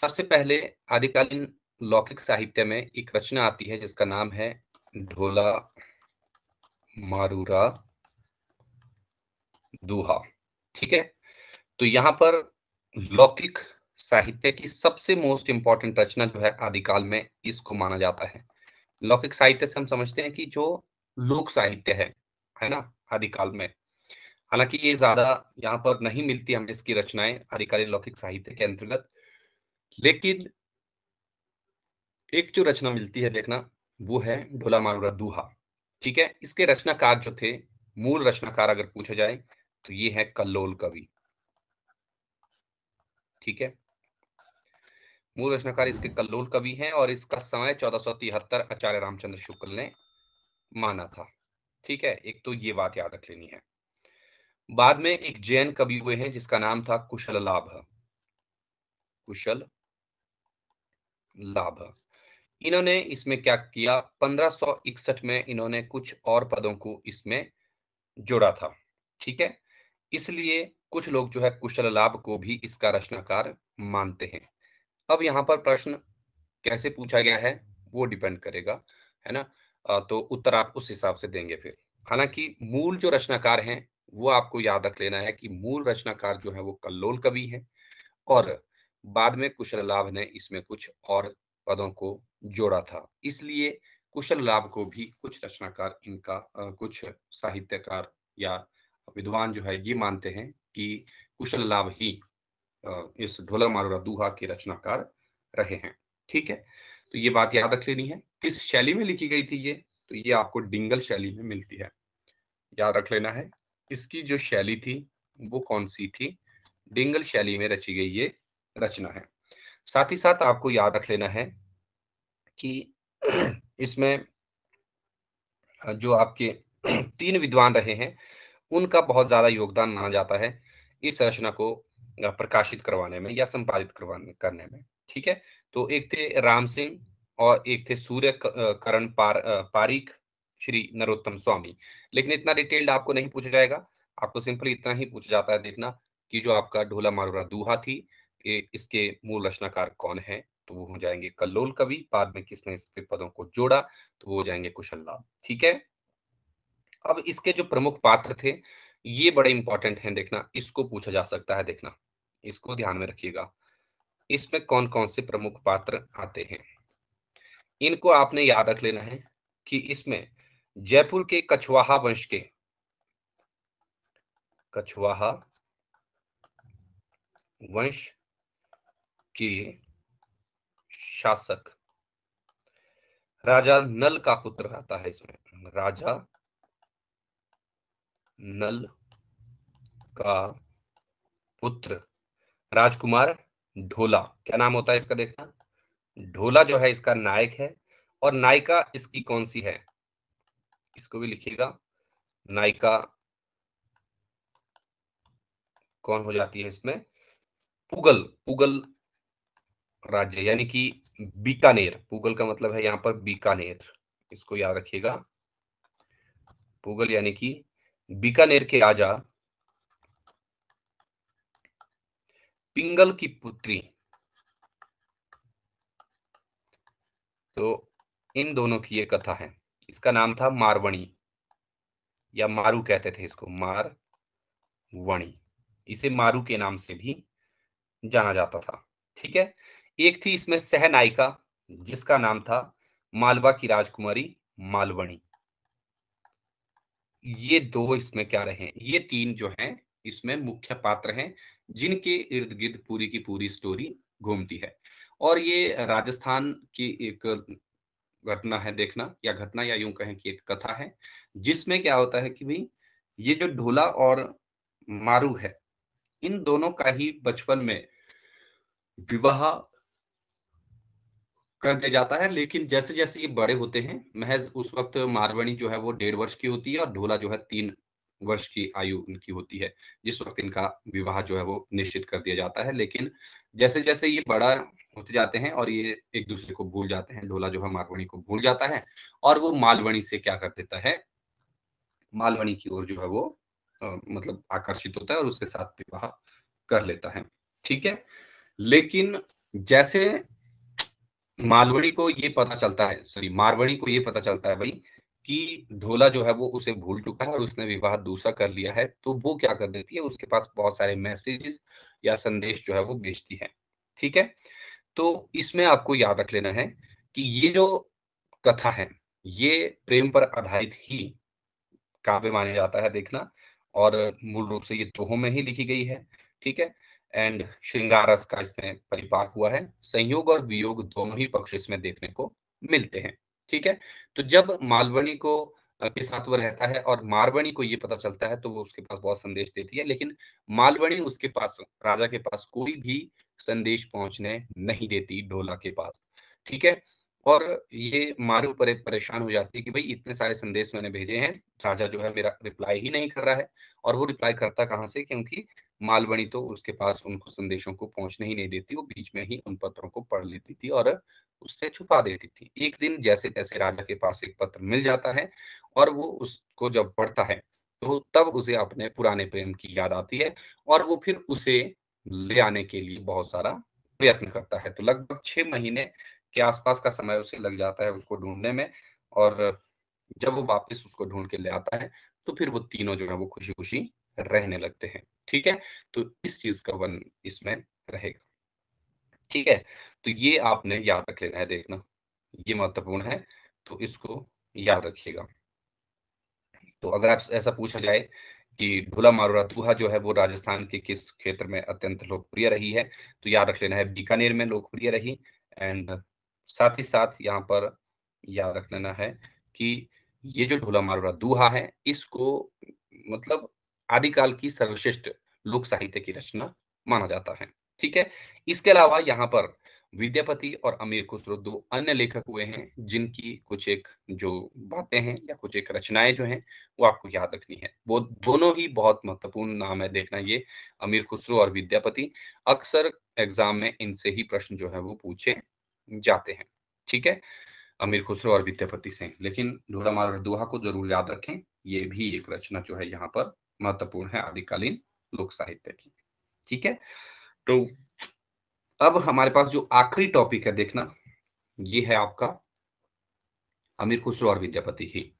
सबसे पहले आदिकालीन लौकिक साहित्य में एक रचना आती है जिसका नाम है ढोला मारूरा दूहा ठीक है तो यहाँ पर लौकिक साहित्य की सबसे मोस्ट इंपॉर्टेंट रचना जो है आदिकाल में इसको माना जाता है लौकिक साहित्य से हम समझते हैं कि जो लोक साहित्य है है ना आदिकाल में हालांकि ये ज्यादा यहाँ पर नहीं मिलती हमें इसकी रचनाएं आदिकालीन लौकिक साहित्य के अंतर्गत लेकिन एक जो रचना मिलती है देखना वो है ढोला मारूरा दूहा ठीक है इसके रचनाकार जो थे मूल रचनाकार अगर पूछा जाए तो ये है कल्लोल कवि ठीक है मूल रचनाकार इसके कल्लोल कवि हैं और इसका समय चौदह सौ तिहत्तर आचार्य रामचंद्र शुक्ल ने माना था ठीक है एक तो ये बात याद रख लेनी है बाद में एक जैन कवि हुए हैं जिसका नाम था कुशल लाभ कुशल लाभ इन्होंने इसमें क्या किया 1561 में इन्होंने कुछ और पदों को इसमें जोड़ा था ठीक है इसलिए कुछ लोग जो है कुशल लाभ को भी इसका रचनाकार मानते हैं अब यहाँ पर प्रश्न कैसे पूछा गया है वो डिपेंड करेगा है ना तो उत्तर आप उस हिसाब से देंगे फिर हालांकि मूल जो रचनाकार हैं वो आपको याद रख लेना है कि मूल रचनाकार जो है वो कल्लोल कवि है और बाद में कुशल लाभ ने इसमें कुछ और पदों को जोड़ा था इसलिए कुशल लाभ को भी कुछ रचनाकार इनका कुछ साहित्यकार या विद्वान जो है ये मानते हैं कि कुशल लाभ ही इस ढोला मारुरा दुहा के रचनाकार रहे हैं ठीक है तो ये बात याद रख लेनी है किस शैली में लिखी गई थी ये तो ये आपको डिंगल शैली में मिलती है याद रख लेना है इसकी जो शैली थी वो कौन सी थी डिंगल शैली में रची गई ये रचना है साथ ही साथ आपको याद रख लेना है कि इसमें जो आपके तीन विद्वान रहे हैं उनका बहुत ज्यादा योगदान माना जाता है इस रचना को प्रकाशित करवाने में या संपादित करवाने करने में ठीक है तो एक थे राम सिंह और एक थे सूर्य करण पार, पारिक श्री नरोत्तम स्वामी लेकिन इतना डिटेल्ड आपको नहीं पूछा जाएगा आपको सिंपली इतना ही पूछा जाता है देखना कि जो आपका ढोला मारूरा दूहा थी इसके मूल रचनाकार कौन है तो वो हो जाएंगे कल्लोल कवि बाद में किसने इसके पदों को जोड़ा तो वो हो जाएंगे कुशल लाभ ठीक है अब इसके जो प्रमुख पात्र थे ये बड़े इंपॉर्टेंट हैं देखना इसको पूछा जा सकता है देखना इसको ध्यान में रखिएगा इसमें कौन कौन से प्रमुख पात्र आते हैं इनको आपने याद रख लेना है कि इसमें जयपुर के कछवाहा वंश के कछवाहा वंश के शासक राजा नल का पुत्र आता है इसमें राजा नल का पुत्र राजकुमार ढोला क्या नाम होता है इसका देखना ढोला जो है इसका नायक है और नायिका इसकी कौन सी है इसको भी लिखिएगा नायिका कौन हो जाती है इसमें पुगल पुगल राज्य यानी कि बीकानेर पूगल का मतलब है यहाँ पर बीकानेर इसको याद रखिएगा पूगल यानी कि बीकानेर के राजा पिंगल की पुत्री तो इन दोनों की ये कथा है इसका नाम था मारवणी या मारू कहते थे इसको मार वणी इसे मारू के नाम से भी जाना जाता था ठीक है एक थी इसमें सहनायिका जिसका नाम था मालवा की राजकुमारी मालवणी ये दो इसमें क्या रहे ये तीन जो हैं इसमें मुख्य पात्र हैं जिनके इर्द गिर्द पूरी की पूरी स्टोरी घूमती है और ये राजस्थान की एक घटना है देखना या घटना या यूं कहें कि एक कथा है जिसमें क्या होता है कि भाई ये जो ढोला और मारू है इन दोनों का ही बचपन में विवाह कर दिया जाता है लेकिन जैसे जैसे ये बड़े होते हैं महज उस वक्त मारवणी जो है वो डेढ़ वर्ष की होती है और ढोला जो है तीन वर्ष की आयु उनकी होती है जिस वक्त इनका विवाह जो है वो निश्चित कर दिया जाता है लेकिन जैसे जैसे ये बड़ा होते जाते हैं और ये एक दूसरे को भूल जाते हैं ढोला जो है मारवाणी को भूल जाता है और वो मालवणी से क्या कर देता है मालवणी की ओर जो है वो आ, मतलब आकर्षित होता है और उसके साथ विवाह कर लेता है ठीक है लेकिन जैसे मालवणी को ये पता चलता है सॉरी मारवड़ी को ये पता चलता है भाई कि ढोला जो है वो उसे भूल चुका है और उसने विवाह दूसरा कर लिया है तो वो क्या कर देती है उसके पास बहुत सारे मैसेजेस या संदेश जो है वो भेजती है ठीक है तो इसमें आपको याद रख लेना है कि ये जो कथा है ये प्रेम पर आधारित ही काव्य माना जाता है देखना और मूल रूप से ये दोहों में ही लिखी गई है ठीक है एंड श्रृंगारस का इसमें परिपाक हुआ है संयोग और वियोग दोनों ही पक्ष इसमें देखने को मिलते हैं ठीक है तो जब मालवणी को के साथ वह रहता है और मारवणी को ये पता चलता है तो वो उसके पास बहुत संदेश देती है लेकिन मालवणी उसके पास राजा के पास कोई भी संदेश पहुंचने नहीं देती डोला के पास ठीक है और ये मारू परे परेशान हो जाती है कि भाई इतने सारे संदेश मैंने भेजे हैं राजा जो है मेरा रिप्लाई ही नहीं कर रहा है और वो रिप्लाई करता कहाँ से क्योंकि मालवणी तो उसके पास उनको संदेशों को पहुंचने ही नहीं देती वो बीच में ही उन पत्रों को पढ़ लेती थी और उससे छुपा देती थी एक दिन जैसे तैसे राजा के पास एक पत्र मिल जाता है और वो उसको जब पढ़ता है तो तब उसे अपने पुराने प्रेम की याद आती है और वो फिर उसे ले आने के लिए बहुत सारा प्रयत्न करता है तो लगभग छह महीने के आसपास का समय उसे लग जाता है उसको ढूंढने में और जब वो वापस उसको ढूंढ के ले आता है तो फिर वो तीनों जो है वो खुशी खुशी रहने लगते हैं ठीक है तो इस चीज का वन इसमें रहेगा ठीक है तो ये आपने याद रख लेना है देखना ये महत्वपूर्ण है तो इसको याद रखिएगा तो अगर आप ऐसा पूछा जाए कि ढोला मारुरातुहा जो है वो राजस्थान के किस क्षेत्र में अत्यंत लोकप्रिय रही है तो याद रख लेना है बीकानेर में लोकप्रिय रही एंड साथ ही साथ यहाँ पर याद रख लेना है कि ये जो ढोला मारुरा दूहा है इसको मतलब आदिकाल की सर्वश्रेष्ठ लोक साहित्य की रचना माना जाता है ठीक है इसके अलावा यहाँ पर विद्यापति और अमीर खुसरो दो अन्य लेखक हुए हैं जिनकी कुछ एक जो बातें हैं या कुछ एक रचनाएं जो हैं वो आपको याद रखनी है वो दोनों ही बहुत महत्वपूर्ण नाम है देखना ये अमीर खुसरो और विद्यापति अक्सर एग्जाम में इनसे ही प्रश्न जो है वो पूछे जाते हैं ठीक है अमीर खुसरो और विद्यापति से लेकिन ढोरा मार दुहा को जरूर याद रखें ये भी एक रचना जो है यहाँ पर महत्वपूर्ण है आदिकालीन लोक साहित्य की ठीक है तो अब हमारे पास जो आखिरी टॉपिक है देखना ये है आपका अमीर खुसरो और विद्यापति ही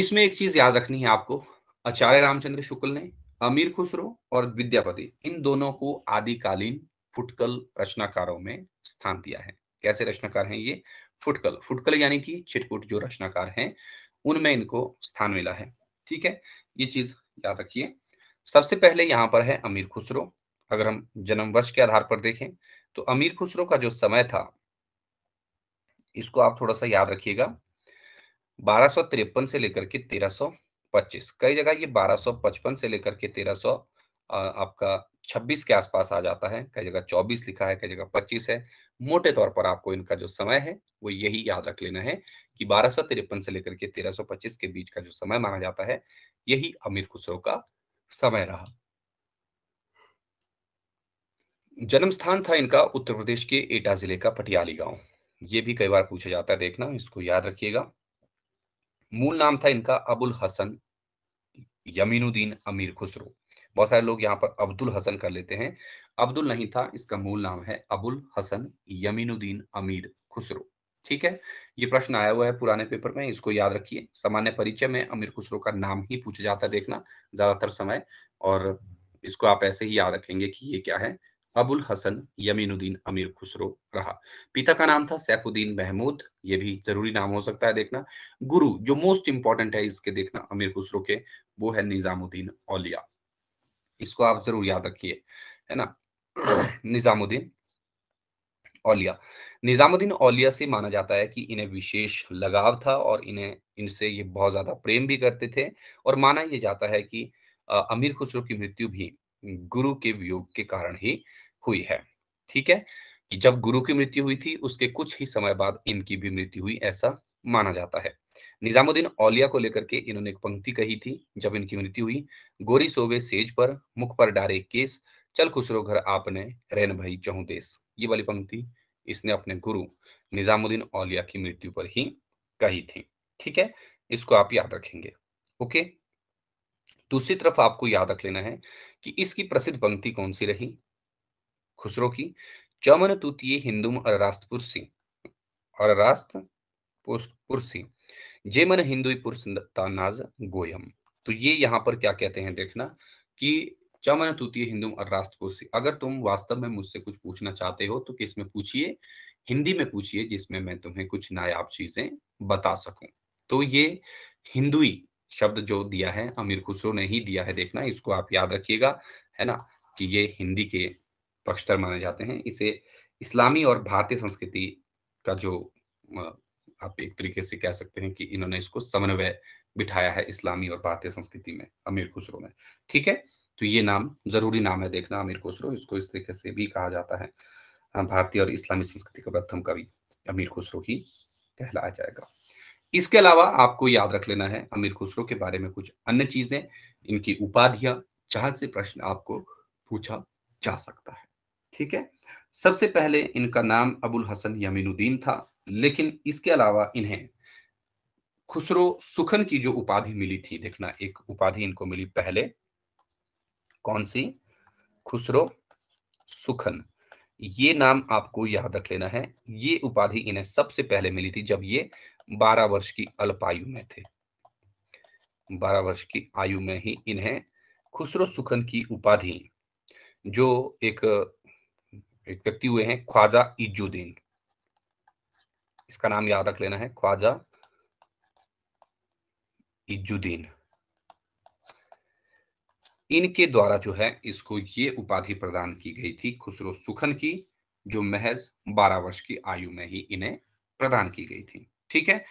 इसमें एक चीज याद रखनी है आपको आचार्य रामचंद्र शुक्ल ने अमीर खुसरो और विद्यापति इन दोनों को आदिकालीन फुटकल रचनाकारों में स्थान दिया है कैसे रचनाकार हैं ये फुटकल फुटकल यानी कि छिटपुट जो रचनाकार हैं उनमें इनको स्थान मिला है ठीक है ये चीज याद रखिए सबसे पहले यहाँ पर है अमीर खुसरो अगर हम जन्म वर्ष के आधार पर देखें तो अमीर खुसरो का जो समय था इसको आप थोड़ा सा याद रखिएगा बारह से लेकर के 1325 कई जगह ये 1255 से लेकर के 1300 आपका 26 के आसपास आ जाता है कई जगह 24 लिखा है कई जगह 25 है मोटे तौर पर आपको इनका जो समय है वो यही याद रख लेना है कि बारह से लेकर के 1325 के बीच का जो समय माना जाता है यही अमीर खुसरो का समय रहा जन्म स्थान था इनका उत्तर प्रदेश के एटा जिले का पटियाली गांव ये भी कई बार पूछा जाता है देखना इसको याद रखिएगा मूल नाम था इनका अबुल हसन यमीनुद्दीन अमीर खुसरो बहुत सारे लोग यहाँ पर अब्दुल हसन कर लेते हैं अब्दुल नहीं था इसका मूल नाम है अबुल हसन यमीनुद्दीन अमीर खुसरो ठीक है ये प्रश्न आया हुआ है पुराने पेपर में इसको याद रखिए सामान्य परिचय में अमीर खुसरो का नाम ही पूछ जाता है देखना ज्यादातर समय और इसको आप ऐसे ही याद रखेंगे कि ये क्या है अबुल हसन यमीनुद्दीन अमीर खुसरो रहा पिता का नाम था सैफुद्दीन महमूद ये भी जरूरी नाम हो सकता है देखना गुरु जो मोस्ट इंपॉर्टेंट है इसके देखना अमीर खुसरो के वो है निजामुद्दीन औलिया इसको आप जरूर याद रखिए है ना निजामुद्दीन औलिया निज़ामुद्दीन औलिया से माना जाता है कि इन्हें विशेष लगाव था और इन्हें इनसे ये बहुत ज़्यादा प्रेम भी करते थे और माना यह जाता है कि अमीर खुसरो की मृत्यु भी गुरु के वियोग के कारण ही हुई है ठीक है जब गुरु की मृत्यु हुई थी उसके कुछ ही समय बाद इनकी भी मृत्यु हुई ऐसा माना जाता है निजामुद्दीन औलिया को लेकर के इन्होंने एक पंक्ति कही थी जब इनकी मृत्यु हुई गोरी सोवे सेज पर मुख पर डारे केस चल खुसरो घर आपने रैन भाई चहु देश ये वाली पंक्ति इसने अपने गुरु निजामुद्दीन औलिया की मृत्यु पर ही कही थी ठीक है इसको आप याद रखेंगे ओके दूसरी तरफ आपको याद रख लेना है कि इसकी प्रसिद्ध पंक्ति कौन सी रही खुसरो की चमन तूतीय हिंदुम अररास्त पुरसी अररास्त पुरसी जे मन हिंदुई पुरुष नाज गोयम तो ये यहाँ पर क्या कहते हैं देखना कि चमन तूतीय हिंदू को अगर तुम वास्तव में मुझसे कुछ पूछना चाहते हो तो किस में पूछिए हिंदी में पूछिए जिसमें मैं तुम्हें कुछ नायाब चीजें बता सकूं तो ये हिंदुई शब्द जो दिया है अमीर खुसरो ने ही दिया है देखना इसको आप याद रखिएगा है ना कि ये हिंदी के पक्षतर माने जाते हैं इसे इस्लामी और भारतीय संस्कृति का जो आप एक तरीके से कह सकते हैं कि इन्होंने इसको समन्वय बिठाया है इस्लामी और भारतीय संस्कृति में अमीर खुसरो ने ठीक है तो ये नाम जरूरी नाम है देखना अमीर खुसरो इसको इस तरीके से भी कहा जाता है भारतीय और इस्लामी संस्कृति का प्रथम कवि अमीर खुसरो ही कहलाया जाएगा इसके अलावा आपको याद रख लेना है अमीर खुसरो के बारे में कुछ अन्य चीजें इनकी उपाधियां जहां से प्रश्न आपको पूछा जा सकता है ठीक है सबसे पहले इनका नाम अबुल हसन यमीनुद्दीन था लेकिन इसके अलावा इन्हें खुसरो सुखन की जो उपाधि मिली थी देखना एक उपाधि इनको मिली पहले कौन सी खुसरो सुखन ये नाम आपको याद रख लेना है ये उपाधि इन्हें सबसे पहले मिली थी जब ये बारह वर्ष की अल्पायु में थे बारह वर्ष की आयु में ही इन्हें खुसरो सुखन की उपाधि जो एक एक व्यक्ति हुए हैं ख्वाजा इजुद्दीन इसका नाम याद रख लेना है ख्वाजा इजुद्दीन इनके द्वारा जो है इसको ये उपाधि प्रदान की गई थी खुसरो सुखन की जो महज 12 वर्ष की आयु में ही इन्हें प्रदान की गई थी ठीक है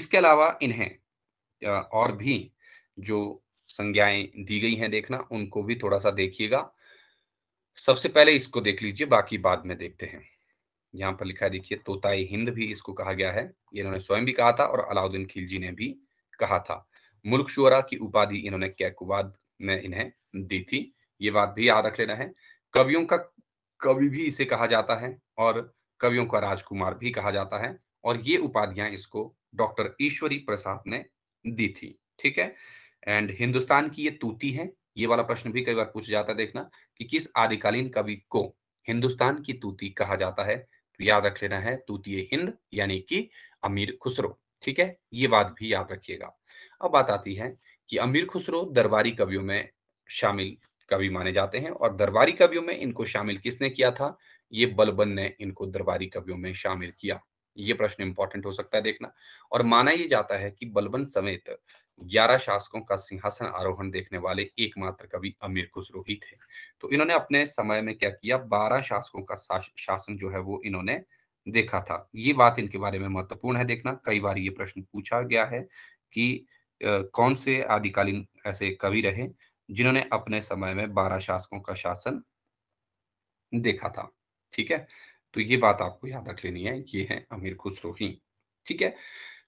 इसके अलावा इन्हें और भी जो संज्ञाएं दी गई हैं देखना उनको भी थोड़ा सा देखिएगा सबसे पहले इसको देख लीजिए बाकी बाद में देखते हैं यहाँ पर लिखा है देखिए तोताई हिंद भी इसको कहा गया है ये इन्होंने स्वयं भी कहा था और अलाउद्दीन खिलजी ने भी कहा था मुल्क शुरा की उपाधि इन्होंने कैकुवाद में इन्हें दी थी ये बात भी याद रख लेना है कवियों का कवि भी इसे कहा जाता है और कवियों का राजकुमार भी कहा जाता है और ये उपाधियां इसको डॉक्टर ईश्वरी प्रसाद ने दी थी ठीक है एंड हिंदुस्तान की ये तूती है ये वाला प्रश्न भी कई बार पूछा जाता है देखना कि किस आदिकालीन कवि को हिंदुस्तान की तूती कहा जाता है तो याद रख लेना है तूती हिंद यानी कि अमीर खुसरो ठीक है ये बात भी याद रखिएगा अब बात आती है कि अमीर खुसरो दरबारी कवियों में शामिल कवि माने जाते हैं और दरबारी कवियों में इनको शामिल किसने किया था ये बलबन ने इनको दरबारी कवियों में शामिल किया ये प्रश्न इंपॉर्टेंट हो सकता है देखना और माना यह जाता है कि बलबन समेत ग्यारह शासकों का सिंहासन आरोहण देखने वाले एकमात्र कवि अमीर खुसरो ही थे तो इन्होंने अपने समय में क्या किया बारह शासकों का शासन जो है वो इन्होंने देखा था ये बात इनके बारे में महत्वपूर्ण है देखना कई बार ये प्रश्न पूछा गया है कि कौन से आदिकालीन ऐसे कवि रहे जिन्होंने अपने समय में बारह शासकों का शासन देखा था ठीक है तो ये बात आपको याद रख लेनी है ये है अमीर खुसरो ठीक है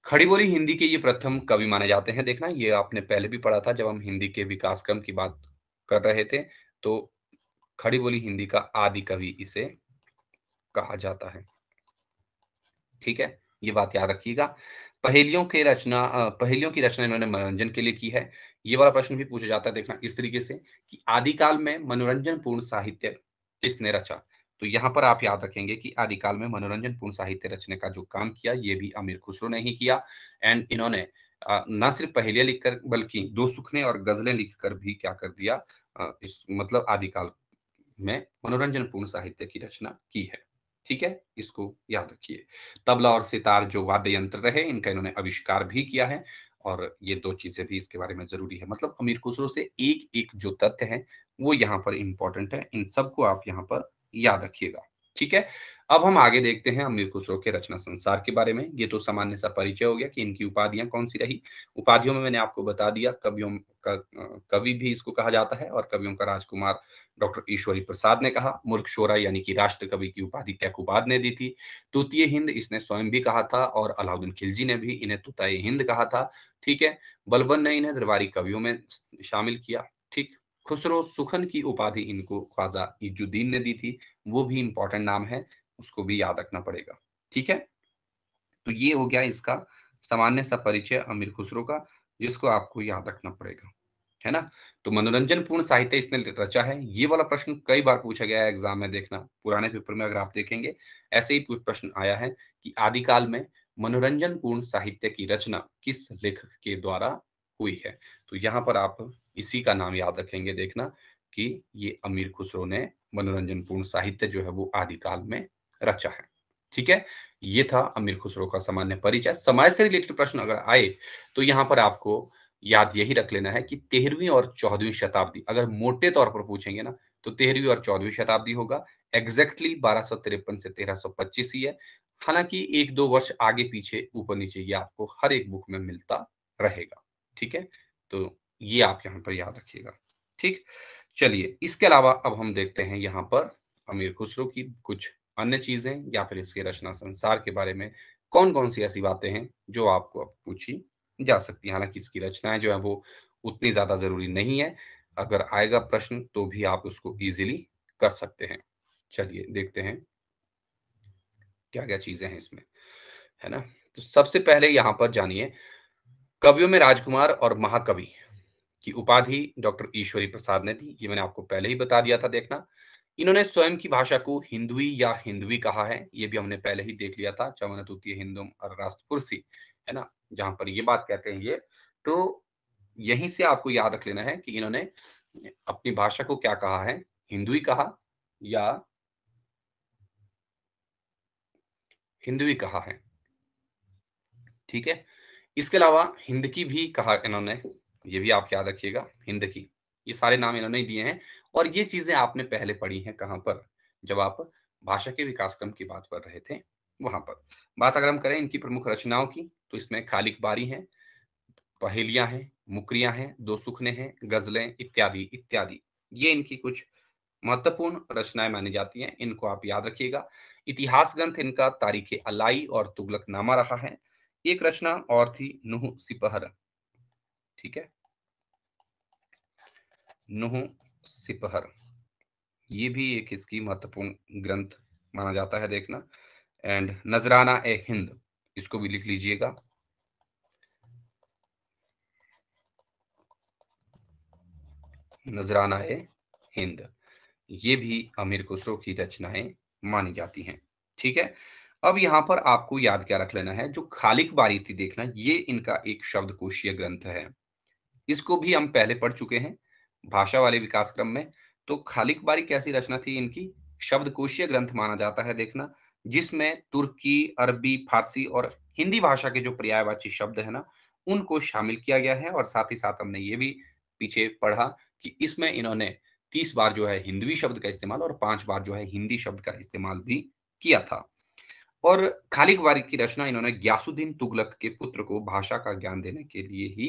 खड़ी बोली हिंदी के ये प्रथम कवि माने जाते हैं देखना ये आपने पहले भी पढ़ा था जब हम हिंदी के विकास क्रम की बात कर रहे थे तो खड़ी बोली हिंदी का आदि कवि इसे कहा जाता है ठीक है ये बात याद रखिएगा पहेलियों के रचना पहेलियों की रचना इन्होंने मनोरंजन के लिए की है ये वाला प्रश्न भी पूछा जाता है देखना इस तरीके से कि आदिकाल में मनोरंजन पूर्ण साहित्य किसने रचा तो यहाँ पर आप याद रखेंगे कि आदिकाल में मनोरंजन पूर्ण साहित्य रचने का जो काम किया ये भी अमीर खुसरो ने ही किया एंड इन्होंने न सिर्फ पहेलियां लिखकर बल्कि दो सुखने और गजलें लिखकर भी क्या कर दिया इस मतलब आदिकाल में मनोरंजन पूर्ण साहित्य की रचना की है ठीक है इसको याद रखिए तबला और सितार जो वाद्य यंत्र रहे इनका इन्होंने आविष्कार भी किया है और ये दो चीजें भी इसके बारे में जरूरी है मतलब अमीर खुसरो से एक एक जो तथ्य है वो यहाँ पर इंपॉर्टेंट है इन सबको आप यहाँ पर याद रखिएगा ठीक है अब हम आगे देखते हैं अमीर खुसरो के रचना संसार के बारे में ये तो सामान्य सा परिचय हो गया कि इनकी उपाधियां कौन सी रही उपाधियों में मैंने आपको बता दिया कवियों का कवि भी इसको कहा जाता है और कवियों का राजकुमार डॉक्टर ईश्वरी प्रसाद ने कहा मूर्ख शोरा यानी कि राष्ट्र कवि की उपाधि कैकुबाद ने दी थी तूतीय हिंद इसने स्वयं भी कहा था और अलाउद्दीन खिलजी ने भी इन्हें तुताई हिंद कहा था ठीक है बलबन ने इन्हें दरबारी कवियों में शामिल किया ठीक खुसरो सुखन की उपाधि इनको ख्वाजा इजुद्दीन ने दी थी वो भी इंपॉर्टेंट नाम है उसको भी याद रखना पड़ेगा ठीक है तो ये हो गया इसका सामान्य सा परिचय अमीर खुसरो का जिसको आपको याद रखना पड़ेगा है ना तो मनोरंजन पूर्ण साहित्य इसने रचा है ये वाला प्रश्न कई बार पूछा गया है एग्जाम में देखना पुराने पेपर में अगर आप देखेंगे ऐसे ही प्रश्न आया है कि आदिकाल में मनोरंजन पूर्ण साहित्य की रचना किस लेखक के द्वारा हुई है तो यहाँ पर आप इसी का नाम याद रखेंगे देखना कि ये अमीर खुसरो ने मनोरंजन पूर्ण साहित्य जो है वो आदिकाल में रचा है ठीक है ये था अमीर खुसरो का सामान्य परिचय समाज से रिलेटेड प्रश्न अगर आए तो यहाँ पर आपको याद यही रख लेना है कि तेरहवीं और चौदहवीं शताब्दी अगर मोटे तौर पर पूछेंगे ना तो तेरहवीं और चौदहवीं शताब्दी होगा एग्जैक्टली बारह से 1325 ही है हालांकि एक दो वर्ष आगे पीछे ऊपर नीचे ये आपको हर एक बुक में मिलता रहेगा ठीक है तो ये आप यहाँ पर याद रखिएगा ठीक चलिए इसके अलावा अब हम देखते हैं यहाँ पर अमीर खुसरो की कुछ अन्य चीजें या फिर इसके रचना संसार के बारे में कौन कौन सी ऐसी बातें हैं जो आपको अब पूछी जा सकती है हालांकि इसकी रचनाएं जो है वो उतनी ज्यादा जरूरी नहीं है अगर आएगा प्रश्न तो भी आप उसको इजीली कर सकते हैं चलिए देखते हैं क्या क्या चीजें हैं इसमें है ना तो सबसे पहले यहाँ पर जानिए कवियों में राजकुमार और महाकवि की उपाधि डॉक्टर ईश्वरी प्रसाद ने दी ये मैंने आपको पहले ही बता दिया था देखना इन्होंने स्वयं की भाषा को हिंदुई या हिंदवी कहा है ये भी हमने पहले ही देख लिया था चमन तृतीय हिंदुम और राष्ट्रपुरसी है ना जहां पर ये बात कहते हैं ये तो यहीं से आपको याद रख लेना है कि इन्होंने अपनी भाषा को क्या कहा है हिंदुई कहा या हिंदुई कहा है ठीक है इसके अलावा हिंद की भी कहा इन्होंने ये भी आप याद रखिएगा हिंद की ये सारे नाम इन्होंने ही दिए हैं और ये चीजें आपने पहले पढ़ी हैं कहाँ पर जब आप भाषा के विकास क्रम की बात कर रहे थे वहां पर बात अगर हम करें इनकी प्रमुख रचनाओं की तो इसमें खालिक बारी है पहेलियां हैं मुकरिया हैं दो सुखने हैं गजलें इत्यादि इत्यादि ये इनकी कुछ महत्वपूर्ण रचनाएं मानी जाती हैं इनको आप याद रखिएगा इतिहास ग्रंथ इनका तारीख अलाई और तुगलक नामा रहा है एक रचना और थी नुह सिपहर ठीक है नुह सिपहर ये भी एक इसकी महत्वपूर्ण ग्रंथ माना जाता है देखना एंड नजराना ए हिंद इसको भी लिख लीजिएगा नजराना ए हिंद ये भी अमीर खुसरो की रचनाएं मानी जाती हैं ठीक है अब यहां पर आपको याद क्या रख लेना है जो खालिक बारी थी देखना ये इनका एक शब्द कोशीय ग्रंथ है इसको भी हम पहले पढ़ चुके हैं भाषा वाले विकास क्रम में तो खालिक बारी कैसी रचना थी इनकी शब्दकोशीय ग्रंथ माना जाता है देखना जिसमें तुर्की अरबी फारसी और हिंदी भाषा के जो पर्यायवाची शब्द है ना उनको शामिल किया गया है और साथ ही साथ हमने ये भी पीछे पढ़ा कि इसमें इन्होंने तीस बार जो है हिंदवी शब्द का इस्तेमाल और पांच बार जो है हिंदी शब्द का इस्तेमाल भी किया था और खालिक बारी की रचना इन्होंने ग्यासुद्दीन तुगलक के पुत्र को भाषा का ज्ञान देने के लिए ही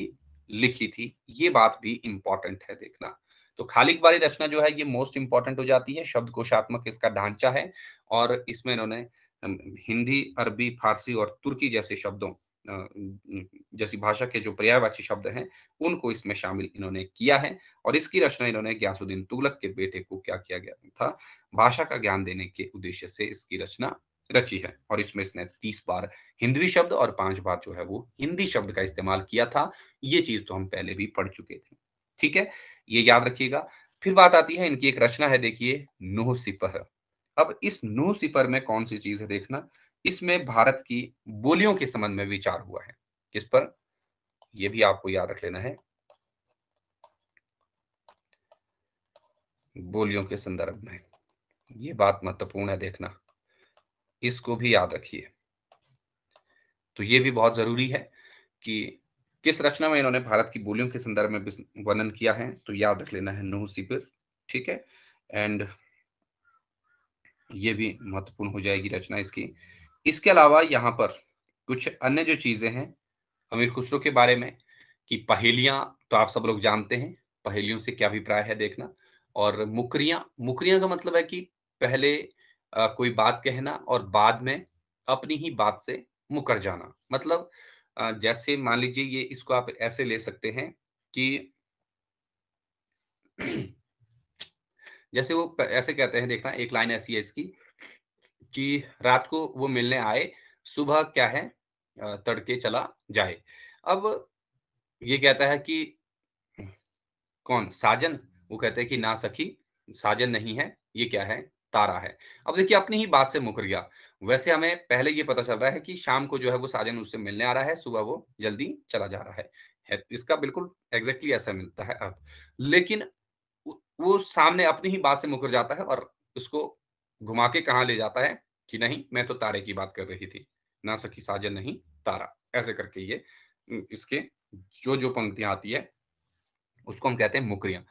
लिखी थी ये बात भी इंपॉर्टेंट है देखना तो खालिक वाली रचना जो है ये मोस्ट इंपॉर्टेंट हो जाती है शब्द कोशात्मक इसका ढांचा है और इसमें इन्होंने हिंदी अरबी फारसी और तुर्की जैसे शब्दों जैसी भाषा के जो पर्यायवाची शब्द हैं उनको इसमें शामिल इन्होंने किया है और इसकी रचना इन्होंने ग्यासुद्दीन तुगलक के बेटे को क्या किया गया था भाषा का ज्ञान देने के उद्देश्य से इसकी रचना रची है और इसमें इसने तीस बार हिंदवी शब्द और पांच बार जो है वो हिंदी शब्द का इस्तेमाल किया था ये चीज तो हम पहले भी पढ़ चुके थे ठीक है ये याद रखिएगा फिर बात आती है इनकी एक रचना है देखिए नुह सिपहर अब इस नुह सिपर में कौन सी चीज है देखना इसमें भारत की बोलियों के संबंध में विचार हुआ है किस पर यह भी आपको याद रख लेना है बोलियों के संदर्भ में ये बात महत्वपूर्ण है देखना इसको भी याद रखिए तो ये भी बहुत जरूरी है कि किस रचना में इन्होंने भारत की बोलियों के संदर्भ में वर्णन किया है तो याद रख लेना है नूह सिपिर ठीक है एंड ये भी महत्वपूर्ण हो जाएगी रचना इसकी इसके अलावा यहाँ पर कुछ अन्य जो चीजें हैं अमीर खुसरो के बारे में कि पहेलियां तो आप सब लोग जानते हैं पहेलियों से क्या अभिप्राय है देखना और मुकरिया मुकरिया का मतलब है कि पहले कोई बात कहना और बाद में अपनी ही बात से मुकर जाना मतलब जैसे मान लीजिए ये इसको आप ऐसे ले सकते हैं कि जैसे वो ऐसे कहते हैं देखना एक लाइन ऐसी है इसकी कि रात को वो मिलने आए सुबह क्या है तड़के चला जाए अब ये कहता है कि कौन साजन वो कहते हैं कि ना सखी साजन नहीं है ये क्या है तारा है अब देखिए अपनी ही बात से मुकर गया वैसे हमें पहले ये पता चल रहा है कि शाम को जो है वो साजन उससे मिलने आ रहा है सुबह वो जल्दी चला जा रहा है, इसका बिल्कुल एग्जैक्टली ऐसा मिलता है अर्थ लेकिन वो सामने अपनी ही बात से मुकर जाता है और उसको घुमा के कहा ले जाता है कि नहीं मैं तो तारे की बात कर रही थी ना सखी साजन नहीं तारा ऐसे करके ये इसके जो जो पंक्तियां आती है उसको हम कहते हैं मुकरिया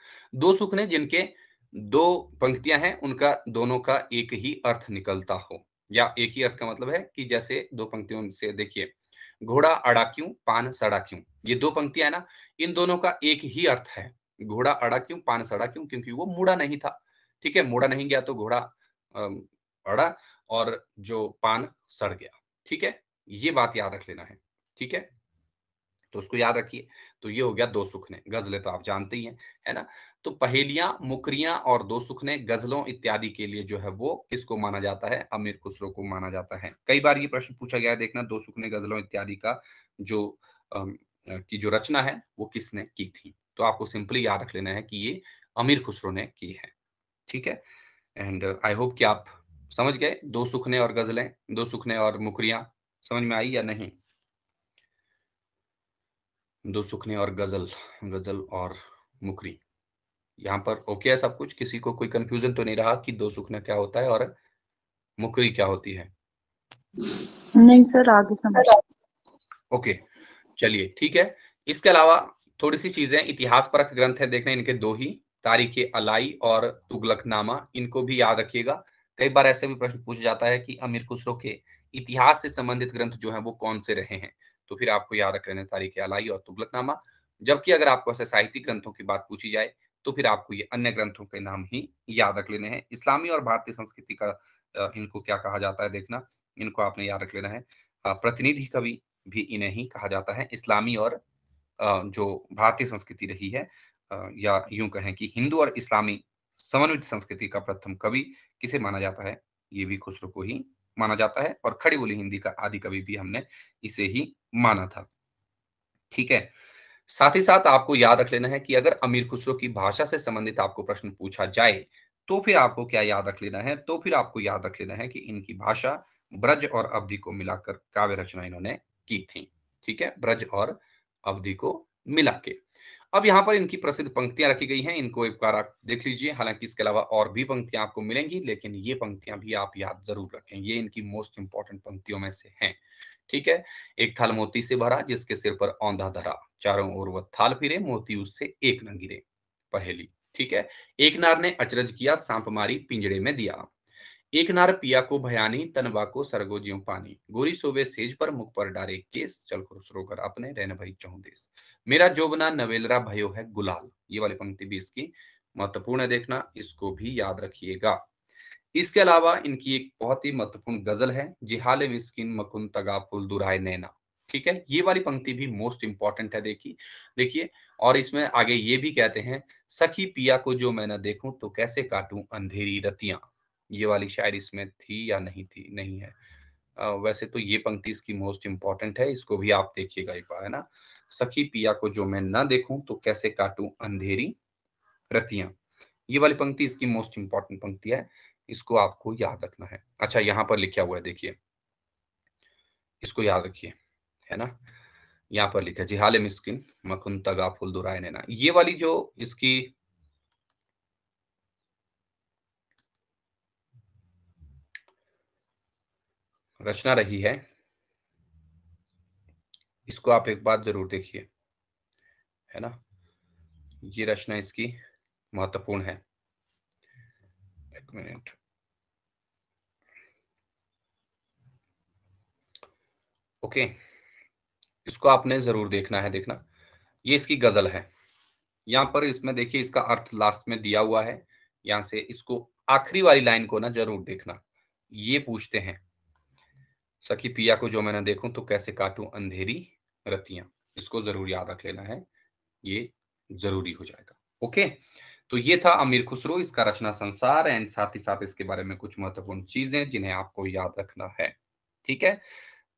दो सुख ने जिनके दो पंक्तियां हैं उनका दोनों का एक ही अर्थ निकलता हो या एक ही अर्थ का मतलब है कि जैसे दो पंक्तियों से देखिए घोड़ा अड़ा क्यों पान सड़ा क्यों ये दो पंक्तियां है ना इन दोनों का एक ही अर्थ है घोड़ा अड़ा क्यों पान सड़ा क्यों क्योंकि वो मुड़ा नहीं था ठीक है मुड़ा नहीं गया तो घोड़ा अड़ा और जो पान सड़ गया ठीक है ये बात याद रख लेना है ठीक है तो उसको याद रखिए तो ये हो गया दो सुखने गजले तो आप जानते ही हैं है ना तो पहेलियां मुकरियां और दो सुखने गजलों इत्यादि के लिए जो है वो किसको माना जाता है अमीर खुसरो को माना जाता है कई बार ये प्रश्न पूछा गया है देखना दो सुखने गजलों इत्यादि का जो की जो रचना है वो किसने की थी तो आपको सिंपली याद रख लेना है कि ये अमीर खुसरो ने की है ठीक है एंड आई होप कि आप समझ गए दो सुखने और गजलें दो सुखने और मुकरियां समझ में आई या नहीं दो सुखने और गजल गजल और मुकरी यहाँ पर ओके है सब कुछ किसी को कोई कंफ्यूजन तो नहीं रहा कि दो सुखना क्या होता है और मुकरी क्या होती है नहीं सर आगे समझ ओके चलिए ठीक है इसके अलावा थोड़ी सी चीजें इतिहास पर ग्रंथ है देखना इनके दो ही तारीख अलाई और तुगलक नामा इनको भी याद रखिएगा कई बार ऐसे भी प्रश्न पूछा जाता है कि अमीर खुसरो के इतिहास से संबंधित ग्रंथ जो है वो कौन से रहे हैं तो फिर आपको याद रख लेना तारीख अलाई और तुगलक नामा जबकि अगर आपको ऐसे साहित्यिक ग्रंथों की बात पूछी जाए तो फिर आपको ये अन्य ग्रंथों के नाम ही याद रख लेने हैं इस्लामी और भारतीय संस्कृति का इनको क्या कहा जाता है देखना इनको आपने याद रख लेना है प्रतिनिधि कवि भी इन्हें ही कहा जाता है इस्लामी और जो भारतीय संस्कृति रही है या यूं कहें कि हिंदू और इस्लामी समन्वित संस्कृति का प्रथम कवि किसे माना जाता है ये भी खुसरो को ही माना जाता है और खड़ी बोली हिंदी का आदि कवि भी हमने इसे ही माना था ठीक है साथ ही साथ आपको याद रख लेना है कि अगर अमीर खुसरो की भाषा से संबंधित आपको प्रश्न पूछा जाए तो फिर आपको क्या याद रख लेना है तो फिर आपको याद रख लेना है कि इनकी भाषा ब्रज और अवधि को मिलाकर काव्य रचना इन्होंने की थी ठीक है ब्रज और अवधि को मिला के अब यहाँ पर इनकी प्रसिद्ध पंक्तियां रखी गई हैं इनको एक बार आप देख लीजिए हालांकि इसके अलावा और भी पंक्तियां आपको मिलेंगी लेकिन ये पंक्तियां भी आप याद जरूर रखें ये इनकी मोस्ट इंपॉर्टेंट पंक्तियों में से हैं ठीक है एक थाल मोती से भरा जिसके सिर पर औंधा धरा चारों ओर वह थाल फिरे मोती उससे एक न गिरे पहली ठीक है एक नार ने अचरज किया सांप मारी पिंजड़े में दिया एक नार पिया को भयानी तनवा को सरगो पानी गोरी सोवे सेज पर मुख पर डारे केस चल खुसरो कर अपने रहने भाई चौदेश मेरा जोबना नवेलरा भयो है गुलाल ये वाली पंक्ति भी इसकी महत्वपूर्ण है देखना इसको भी याद रखिएगा इसके अलावा इनकी एक बहुत ही महत्वपूर्ण गजल है जिहाले मिस्किन मकुन तगाफुल दुराय नैना ठीक है ये वाली पंक्ति भी मोस्ट इंपॉर्टेंट है देखिए देखिए और इसमें आगे ये भी कहते हैं सखी पिया को जो मैं ना देखूं तो कैसे काटूं अंधेरी रतियां ये वाली शायर इसमें थी या नहीं थी नहीं है आ, वैसे तो ये पंक्ति इसकी मोस्ट इंपॉर्टेंट है इसको भी आप देखिएगा एक बार है ना सखी पिया को जो मैं ना देखूं तो कैसे काटूं अंधेरी रतियां ये वाली पंक्ति इसकी मोस्ट इंपॉर्टेंट पंक्ति है इसको आपको याद रखना है अच्छा यहाँ पर लिखा हुआ है देखिए इसको याद रखिए है ना यहाँ पर लिखा जिहाल मिस्किन मकुन तगा फुल दुराय नैना ये वाली जो इसकी रचना रही है इसको आप एक बात जरूर देखिए है ना ये रचना इसकी महत्वपूर्ण है एक मिनट ओके इसको आपने जरूर देखना है देखना ये इसकी गजल है यहां पर इसमें देखिए इसका अर्थ लास्ट में दिया हुआ है यहां से इसको आखिरी वाली लाइन को ना जरूर देखना ये पूछते हैं सखी पिया को जो मैंने देखूं तो कैसे काटू अंधेरी रतियां इसको जरूर याद रख लेना है ये जरूरी हो जाएगा ओके तो ये था अमीर खुसरो इसका रचना संसार एंड साथ ही साथ इसके बारे में कुछ महत्वपूर्ण चीजें जिन्हें आपको याद रखना है ठीक है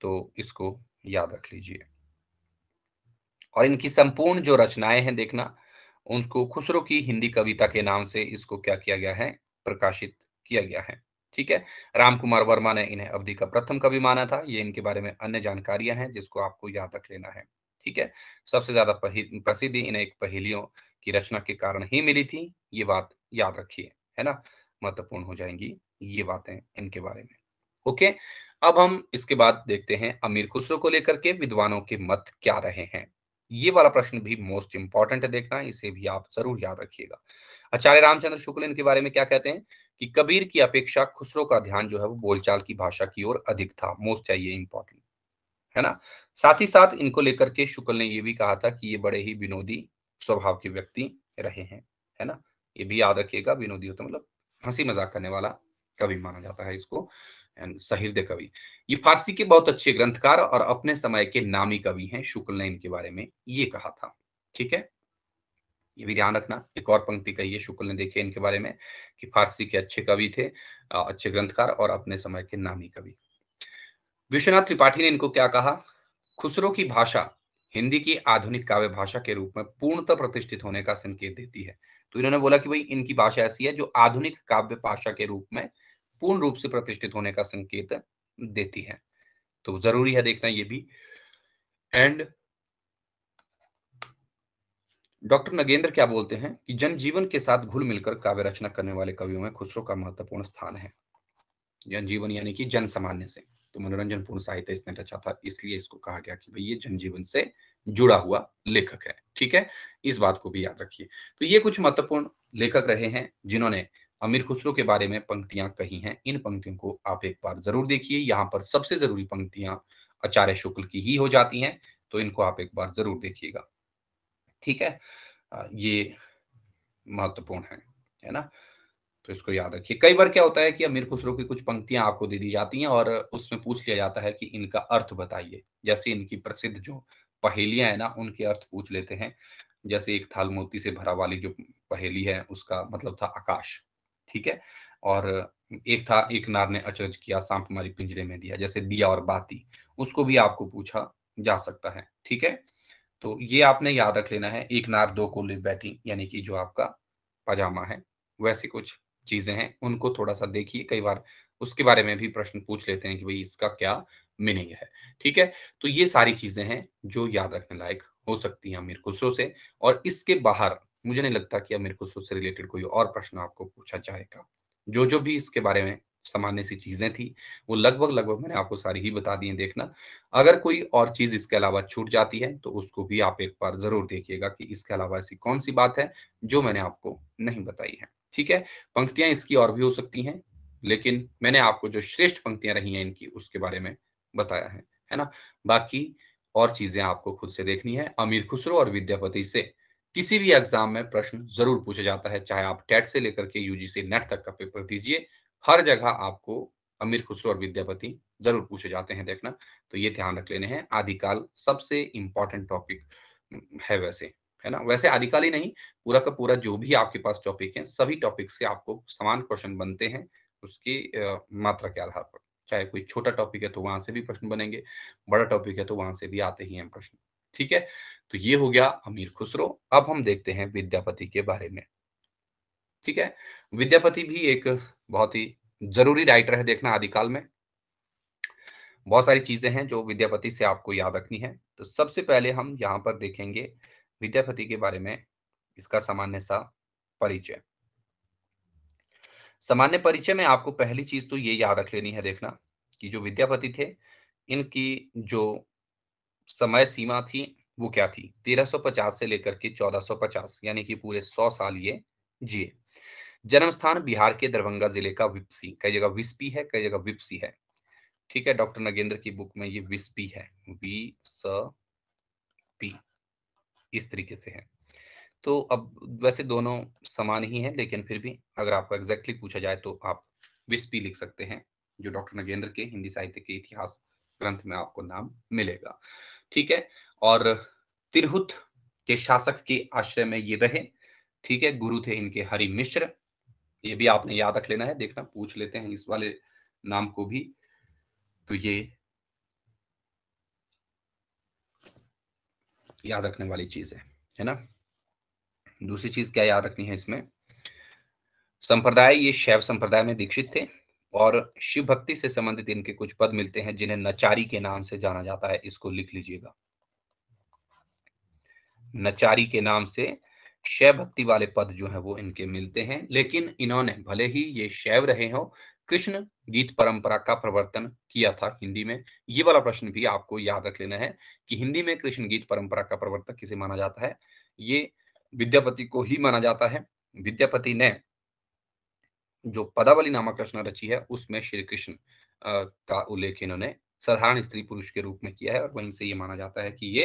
तो इसको याद रख लीजिए और इनकी संपूर्ण जो रचनाएं हैं देखना उनको खुसरो की हिंदी कविता के नाम से इसको क्या किया गया है प्रकाशित किया गया है ठीक है राम कुमार वर्मा ने इन्हें अवधि का प्रथम कवि माना था ये इनके बारे में अन्य जानकारियां हैं जिसको आपको याद रख लेना है ठीक है सबसे ज्यादा प्रसिद्धि इन्हें एक पहेलियों की रचना के कारण ही मिली थी ये बात याद रखिए है ना महत्वपूर्ण हो जाएंगी ये बातें इनके बारे में ओके अब हम इसके बाद देखते हैं अमीर खुसरो को लेकर के विद्वानों के मत क्या रहे हैं ये वाला प्रश्न भी मोस्ट इंपॉर्टेंट है देखना इसे भी आप जरूर याद रखिएगा आचार्य रामचंद्र शुक्ल इनके बारे में क्या कहते हैं कि कबीर की अपेक्षा खुसरो का ध्यान जो है वो बोलचाल की भाषा की ओर अधिक था मोस्ट है ये इंपॉर्टेंट है ना साथ ही साथ इनको लेकर के शुक्ल ने ये भी कहा था कि ये बड़े ही विनोदी स्वभाव के व्यक्ति रहे हैं है ना ये भी याद रखिएगा विनोदी होता मतलब हंसी मजाक करने वाला कवि माना जाता है इसको एंड कवि ये फारसी के बहुत अच्छे ग्रंथकार और अपने समय के नामी कवि हैं शुक्ल ने इनके बारे में ये कहा था ठीक है ये भी ध्यान रखना एक और पंक्ति कही है शुक्ल ने देखे इनके बारे में कि फारसी के अच्छे कवि थे अच्छे ग्रंथकार और अपने समय के नामी कवि विश्वनाथ त्रिपाठी ने इनको क्या कहा खुसरो की भाषा हिंदी की आधुनिक काव्य भाषा के रूप में पूर्णतः प्रतिष्ठित होने का संकेत देती है तो इन्होंने बोला कि भाई इनकी भाषा ऐसी है जो आधुनिक काव्य भाषा के रूप में पूर्ण रूप से प्रतिष्ठित होने का संकेत देती है तो जरूरी है देखना ये भी एंड डॉक्टर नगेंद्र क्या बोलते हैं कि जनजीवन के साथ घुल मिलकर काव्य रचना करने वाले कवियों में खुसरो का महत्वपूर्ण स्थान है जनजीवन यानी कि जन सामान्य से तो मनोरंजन पूर्ण साहित्य इसने रचा था इसलिए इसको कहा गया कि भाई ये जनजीवन से जुड़ा हुआ लेखक है ठीक है इस बात को भी याद रखिए तो ये कुछ महत्वपूर्ण लेखक रहे हैं जिन्होंने अमीर खुसरो के बारे में पंक्तियां कही हैं इन पंक्तियों को आप एक बार जरूर देखिए यहाँ पर सबसे जरूरी पंक्तियां आचार्य शुक्ल की ही हो जाती हैं तो इनको आप एक बार जरूर देखिएगा ठीक है ये महत्वपूर्ण है है ना तो इसको याद रखिए कई बार क्या होता है कि अमीर खुसरो की कुछ पंक्तियां आपको दे दी जाती हैं और उसमें पूछ लिया जाता है कि इनका अर्थ बताइए जैसे इनकी प्रसिद्ध जो पहेलियां हैं ना उनके अर्थ पूछ लेते हैं जैसे एक थाल मोती से भरा वाली जो पहेली है उसका मतलब था आकाश ठीक है और एक था एक नार ने अचरज किया सांप हमारी पिंजरे में दिया जैसे दिया और बाती उसको भी आपको पूछा जा सकता है ठीक है तो ये आपने याद रख लेना है एक नार दो को बैठी यानी कि जो आपका पजामा है वैसे कुछ चीजें हैं उनको थोड़ा सा देखिए कई बार उसके बारे में भी प्रश्न पूछ लेते हैं कि भाई इसका क्या मीनिंग है ठीक है तो ये सारी चीजें हैं जो याद रखने लायक हो सकती है अमीर खुसरो से और इसके बाहर मुझे नहीं लगता कि अब मेरे को उससे रिलेटेड कोई और प्रश्न आपको पूछा जाएगा जो जो भी इसके बारे में सामान्य सी चीजें थी वो लगभग लगभग मैंने आपको सारी ही बता दी है देखना अगर कोई और चीज इसके अलावा छूट जाती है तो उसको भी आप एक बार जरूर देखिएगा कि इसके अलावा ऐसी कौन सी बात है जो मैंने आपको नहीं बताई है ठीक है पंक्तियां इसकी और भी हो सकती हैं लेकिन मैंने आपको जो श्रेष्ठ पंक्तियां रही हैं इनकी उसके बारे में बताया है है ना बाकी और चीजें आपको खुद से देखनी है अमीर खुसरो और विद्यापति से किसी भी एग्जाम में प्रश्न जरूर पूछा जाता है चाहे आप टेट से लेकर के यूजीसी नेट तक का पेपर दीजिए हर जगह आपको अमीर खुसरो और विद्यापति जरूर पूछे जाते हैं देखना तो ये ध्यान रख लेने हैं आदिकाल सबसे इम्पोर्टेंट टॉपिक है वैसे है ना वैसे आदिकाल ही नहीं पूरा का पूरा जो भी आपके पास टॉपिक है सभी टॉपिक से आपको समान क्वेश्चन बनते हैं उसकी मात्रा के आधार पर चाहे कोई छोटा टॉपिक है तो वहां से भी प्रश्न बनेंगे बड़ा टॉपिक है तो वहां से भी आते ही हैं प्रश्न ठीक है तो ये हो गया अमीर खुसरो अब हम देखते हैं विद्यापति के बारे में ठीक है विद्यापति भी एक बहुत ही जरूरी राइटर है देखना आदिकाल में बहुत सारी चीजें हैं जो विद्यापति से आपको याद रखनी है तो सबसे पहले हम यहाँ पर देखेंगे विद्यापति के बारे में इसका सामान्य सा परिचय सामान्य परिचय में आपको पहली चीज तो ये याद रख लेनी है देखना कि जो विद्यापति थे इनकी जो समय सीमा थी वो क्या थी 1350 से लेकर के 1450 यानी कि पूरे 100 साल ये जिए जन्म स्थान बिहार के दरभंगा जिले का विपसी कई जगह विस्पी है कई जगह विपसी है ठीक है डॉक्टर नगेंद्र की बुक में ये विस्पी है वी स पी इस तरीके से है तो अब वैसे दोनों समान ही हैं लेकिन फिर भी अगर आपको एग्जैक्टली पूछा जाए तो आप विस्पी लिख सकते हैं जो डॉक्टर नगेंद्र के हिंदी साहित्य के इतिहास ग्रंथ में आपको नाम मिलेगा ठीक है और तिरहुत के शासक के आश्रय में ये रहे ठीक है गुरु थे इनके हरि मिश्र ये भी आपने याद रख लेना है देखना पूछ लेते हैं इस वाले नाम को भी तो ये याद रखने वाली चीज है है ना दूसरी चीज क्या याद रखनी है इसमें संप्रदाय ये शैव संप्रदाय में दीक्षित थे और शिव भक्ति से संबंधित इनके कुछ पद मिलते हैं जिन्हें नचारी के नाम से जाना जाता है इसको लिख लीजिएगा नचारी के नाम से शैव भक्ति वाले पद जो है वो इनके मिलते हैं लेकिन इन्होंने भले ही ये शैव रहे हो कृष्ण गीत परंपरा का प्रवर्तन किया था हिंदी में ये वाला प्रश्न भी आपको याद रख लेना है कि हिंदी में कृष्ण गीत परंपरा का प्रवर्तक किसे माना जाता है ये विद्यापति को ही माना जाता है विद्यापति ने जो पदावली नामक रचना रची है उसमें श्री कृष्ण का उल्लेख इन्होंने साधारण स्त्री पुरुष के रूप में किया है और वहीं से ये माना जाता है कि ये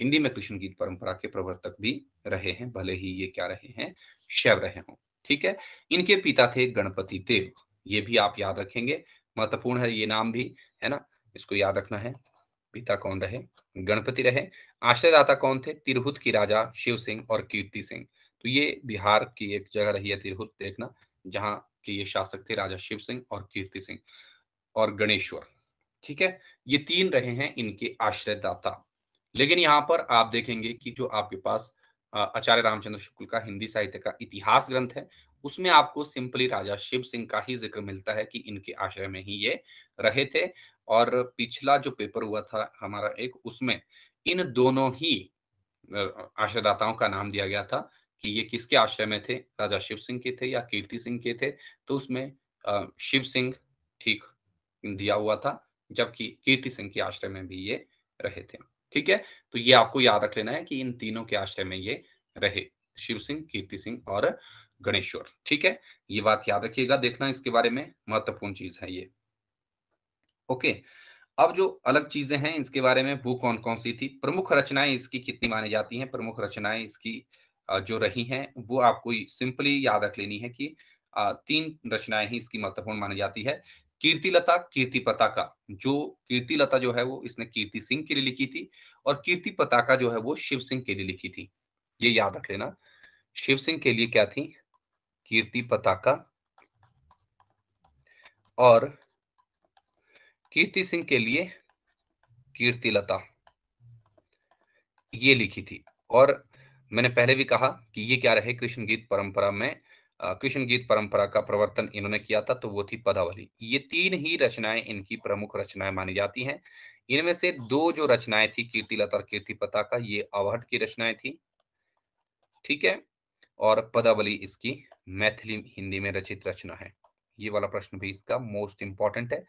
हिंदी में कृष्ण गीत परंपरा के प्रवर्तक भी रहे हैं भले ही ये क्या रहे हैं शैव रहे हों ठीक है इनके पिता थे गणपति देव ये भी आप याद रखेंगे महत्वपूर्ण है ये नाम भी है ना इसको याद रखना है पिता कौन रहे गणपति रहे आश्रयदाता कौन थे तिरहुत की राजा शिव सिंह और कीर्ति सिंह तो ये बिहार की एक जगह रही है तिरहुत देखना जहाँ कि ये शासक थे राजा शिव सिंह और कीर्ति सिंह और गणेश्वर ठीक है ये तीन रहे हैं इनके आश्रयदाता लेकिन यहाँ पर आप देखेंगे कि जो आपके पास आचार्य रामचंद्र शुक्ल का हिंदी साहित्य का इतिहास ग्रंथ है उसमें आपको सिंपली राजा शिव सिंह का ही जिक्र मिलता है कि इनके आश्रय में ही ये रहे थे और पिछला जो पेपर हुआ था हमारा एक उसमें इन दोनों ही आश्रयदाताओं का नाम दिया गया था कि ये किसके आश्रय में थे राजा शिव सिंह के थे या कीर्ति सिंह के थे तो उसमें शिव सिंह ठीक दिया हुआ था जबकि कीर्ति सिंह के आश्रय में भी ये रहे थे ठीक है तो ये आपको याद रख लेना है कि इन तीनों के आश्रय में ये रहे शिव सिंह कीर्ति सिंह और गणेश्वर ठीक है ये बात याद रखिएगा देखना इसके बारे में महत्वपूर्ण चीज है ये ओके अब जो अलग चीजें हैं इसके बारे में वो कौन कौन सी थी प्रमुख रचनाएं इसकी कितनी मानी जाती हैं प्रमुख रचनाएं इसकी जो रही हैं वो आपको सिंपली याद रख लेनी है कि तीन रचनाएं ही इसकी महत्वपूर्ण मानी जाती है कीर्तिलता कीर्ति पताका जो कीर्तिलता जो है वो इसने कीर्ति सिंह के लिए लिखी थी और कीर्ति पताका जो है वो शिव सिंह के लिए लिखी थी ये याद रख लेना शिव सिंह के लिए क्या थी कीर्ति पताका और कीर्ति सिंह के लिए कीर्तिलता ये लिखी थी और मैंने पहले भी कहा कि ये क्या रहे कृष्ण गीत परंपरा में कृष्ण गीत परंपरा का प्रवर्तन इन्होंने किया था तो वो थी पदावली ये तीन ही रचनाएं इनकी प्रमुख रचनाएं मानी जाती हैं इनमें से दो जो रचनाएं थी कीर्ति लता और कीर्ति का ये अवहट की रचनाएं थी ठीक है और पदावली इसकी मैथिली हिंदी में रचित रचना है ये वाला प्रश्न भी इसका मोस्ट इंपॉर्टेंट है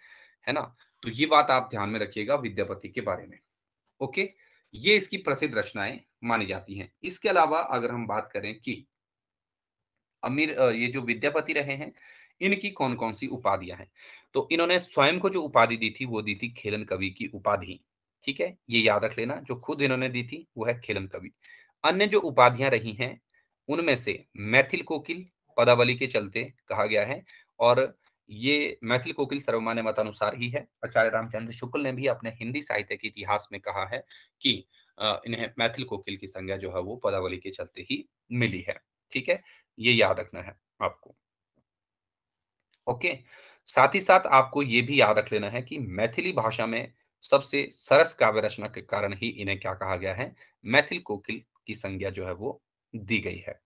है ना तो ये बात आप ध्यान में रखिएगा विद्यापति के बारे में ओके ये इसकी प्रसिद्ध रचनाएं मानी जाती हैं इसके अलावा अगर हम बात करें कि अमीर ये जो विद्यापति रहे हैं इनकी कौन कौन सी उपाधियां हैं तो इन्होंने स्वयं को जो उपाधि दी थी वो दी थी खेलन कवि की उपाधि ठीक है ये याद रख लेना जो खुद इन्होंने दी थी वो है खेलन कवि अन्य जो उपाधियां रही हैं उनमें से मैथिल कोकिल पदावली के चलते कहा गया है और ये मैथिल कोकिल सर्वमान्य मतानुसार ही है आचार्य रामचंद्र शुक्ल ने भी अपने हिंदी साहित्य के इतिहास में कहा है कि इन्हें मैथिल कोकिल की संज्ञा जो है वो पदावली के चलते ही मिली है ठीक है ये याद रखना है आपको ओके साथ ही साथ आपको ये भी याद रख लेना है कि मैथिली भाषा में सबसे सरस काव्य रचना के कारण ही इन्हें क्या कहा गया है मैथिल कोकिल की संज्ञा जो है वो दी गई है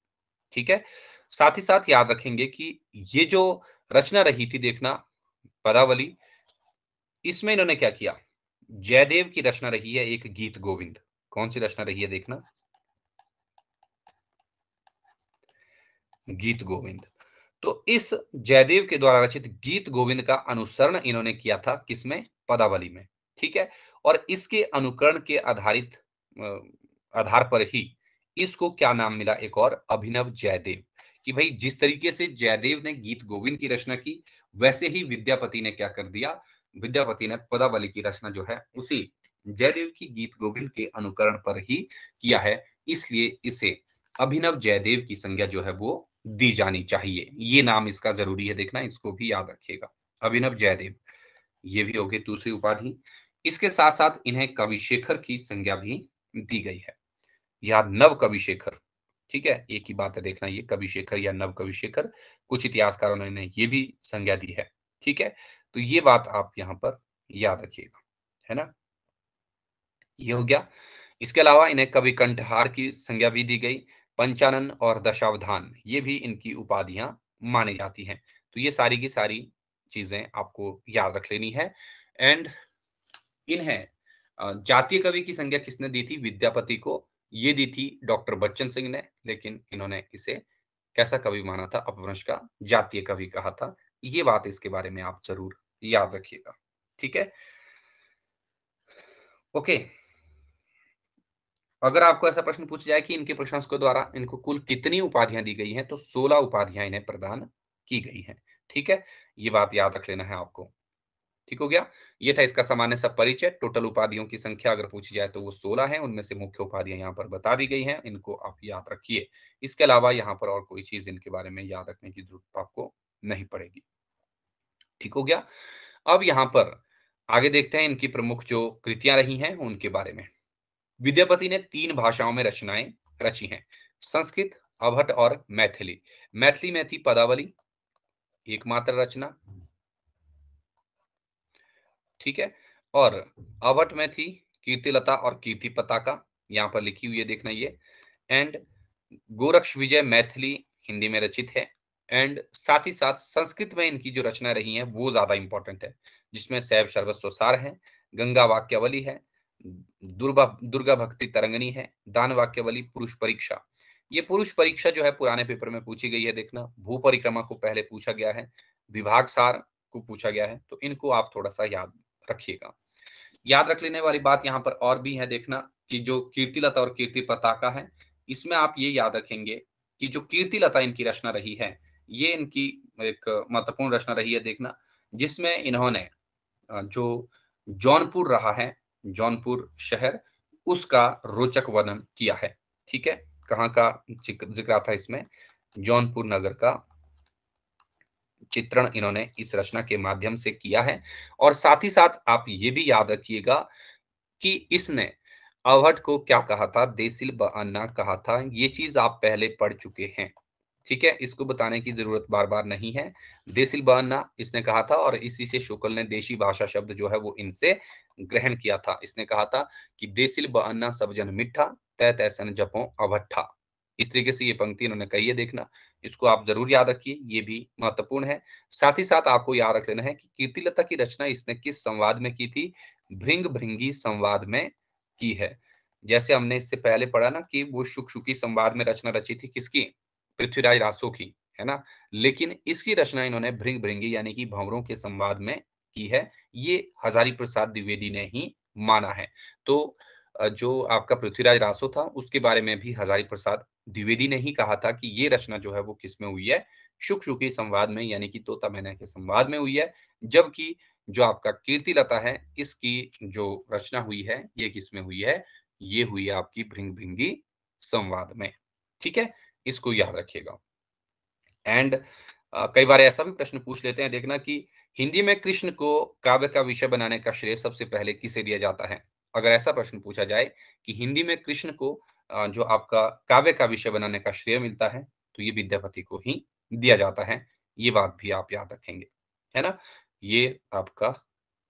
ठीक है साथ ही साथ याद रखेंगे कि ये जो रचना रही थी देखना पदावली इसमें इन्होंने क्या किया जयदेव की रचना रही है एक गीत गोविंद कौन सी रचना रही है देखना गीत गोविंद तो इस जयदेव के द्वारा रचित गीत गोविंद का अनुसरण इन्होंने किया था किसमें पदावली में ठीक है और इसके अनुकरण के आधारित आधार पर ही इसको क्या नाम मिला एक और अभिनव जयदेव कि भाई जिस तरीके से जयदेव ने गीत गोविंद की रचना की वैसे ही विद्यापति ने क्या कर दिया विद्यापति ने पदावली की रचना जो है उसी जयदेव की गीत गोविंद के अनुकरण पर ही किया है इसलिए इसे अभिनव जयदेव की संज्ञा जो है वो दी जानी चाहिए ये नाम इसका जरूरी है देखना इसको भी याद रखिएगा अभिनव जयदेव ये भी हो गई दूसरी उपाधि इसके साथ साथ इन्हें कवि शेखर की संज्ञा भी दी गई है या नव कवि शेखर ठीक है एक ही बात है देखना ये कवि शेखर या नव कवि शेखर कुछ इतिहासकारों ने ये भी संज्ञा दी है ठीक है तो ये बात आप यहाँ पर याद रखिएगा है ना ये हो गया इसके अलावा इन्हें कवि कंठहार की संज्ञा भी दी गई पंचानन और दशावधान ये भी इनकी उपाधियां मानी जाती हैं तो ये सारी की सारी चीजें आपको याद रख लेनी है एंड इन्हें जातीय कवि की संज्ञा किसने दी थी विद्यापति को ये दी थी डॉक्टर बच्चन सिंह ने लेकिन इन्होंने इसे कैसा कवि माना था अपवंश का जातीय कवि कहा था ये बात इसके बारे में आप जरूर याद रखिएगा ठीक है ओके अगर आपको ऐसा प्रश्न पूछ जाए कि इनके प्रशंसकों द्वारा इनको कुल कितनी उपाधियां दी गई हैं तो 16 उपाधियां इन्हें प्रदान की गई हैं ठीक है ये बात याद रख लेना है आपको ठीक हो गया ये था इसका सामान्य सब परिचय टोटल उपाधियों की संख्या अगर पूछी जाए तो वो सोलह है उनमें से मुख्य उपाधियां यहाँ पर बता दी गई हैं इनको आप याद रखिए इसके अलावा यहाँ पर और कोई चीज इनके बारे में याद रखने की जरूरत आपको नहीं पड़ेगी ठीक हो गया अब यहाँ पर आगे देखते हैं इनकी प्रमुख जो कृतियां रही हैं उनके बारे में विद्यापति ने तीन भाषाओं में रचनाएं रची हैं संस्कृत अभट और मैथिली मैथिली में थी पदावली एकमात्र रचना ठीक है और अवट में थी कीर्ति लता और कीर्ति पताका यहाँ पर लिखी हुई है देखना ये एंड गोरक्ष विजय मैथिली हिंदी में रचित है एंड साथ ही साथ संस्कृत में इनकी जो रचना रही है वो ज्यादा इंपॉर्टेंट है जिसमें सैव सार है गंगा वाक्यवली है दुर्गा दुर्गा भक्ति तरंगनी है दान वाक्यवली पुरुष परीक्षा ये पुरुष परीक्षा जो है पुराने पेपर में पूछी गई है देखना भू परिक्रमा को पहले पूछा गया है विभाग सार को पूछा गया है तो इनको आप थोड़ा सा याद रखिएगा याद रख लेने वाली बात यहाँ पर और भी है देखना कि जो कीर्ति लता और कीर्ति पताका है इसमें आप ये याद रखेंगे कि जो कीर्ति लता इनकी रचना रही है ये इनकी एक महत्वपूर्ण रचना रही है देखना जिसमें इन्होंने जो जौनपुर रहा है जौनपुर शहर उसका रोचक वर्णन किया है ठीक है कहाँ का जिक्र था इसमें जौनपुर नगर का चित्रण इन्होंने इस रचना के माध्यम से किया है और साथ ही साथ आप ये भी याद रखिएगा कि इसने अवहट को क्या कहा था देसिल बना कहा था ये चीज आप पहले पढ़ चुके हैं ठीक है इसको बताने की जरूरत बार बार नहीं है देसिल बना इसने कहा था और इसी से शुक्ल ने देशी भाषा शब्द जो है वो इनसे ग्रहण किया था इसने कहा था कि देसिल सब सबजन मिठा तय तैसन जपो अवट्ठा इस तरीके से ये पंक्ति इन्होंने कही है देखना इसको आप जरूर याद रखिए ये भी महत्वपूर्ण है साथ ही साथ आपको याद रख लेना है कि कीर्तिलता की रचना इसने किस संवाद में की थी भृंग भृंगी संवाद में की है जैसे हमने इससे पहले पढ़ा ना कि वो शुक शुकी संवाद में रचना रची थी किसकी पृथ्वीराज रासो की है ना लेकिन इसकी रचना इन्होंने भृंग भृंगी यानी कि भंवरों के संवाद में की है ये हजारी प्रसाद द्विवेदी ने ही माना है तो जो आपका पृथ्वीराज रासो था उसके बारे में भी हजारी प्रसाद द्विवेदी ने ही कहा था कि ये रचना जो है वो किसमें हुई है शुक शुकी संवाद में यानी कि तोता मैना के संवाद में हुई है जबकि जो आपका कीर्ति लता है इसकी जो रचना हुई है ये किसमें हुई है ये हुई है आपकी भृंग भृंगी संवाद में ठीक है इसको याद रखिएगा एंड कई बार ऐसा भी प्रश्न पूछ लेते हैं देखना कि हिंदी में कृष्ण को काव्य का विषय बनाने का श्रेय सबसे पहले किसे दिया जाता है अगर ऐसा प्रश्न पूछा जाए कि हिंदी में कृष्ण को जो आपका काव्य का विषय बनाने का श्रेय मिलता है तो ये विद्यापति को ही दिया जाता है ये बात भी आप याद रखेंगे है ना ये आपका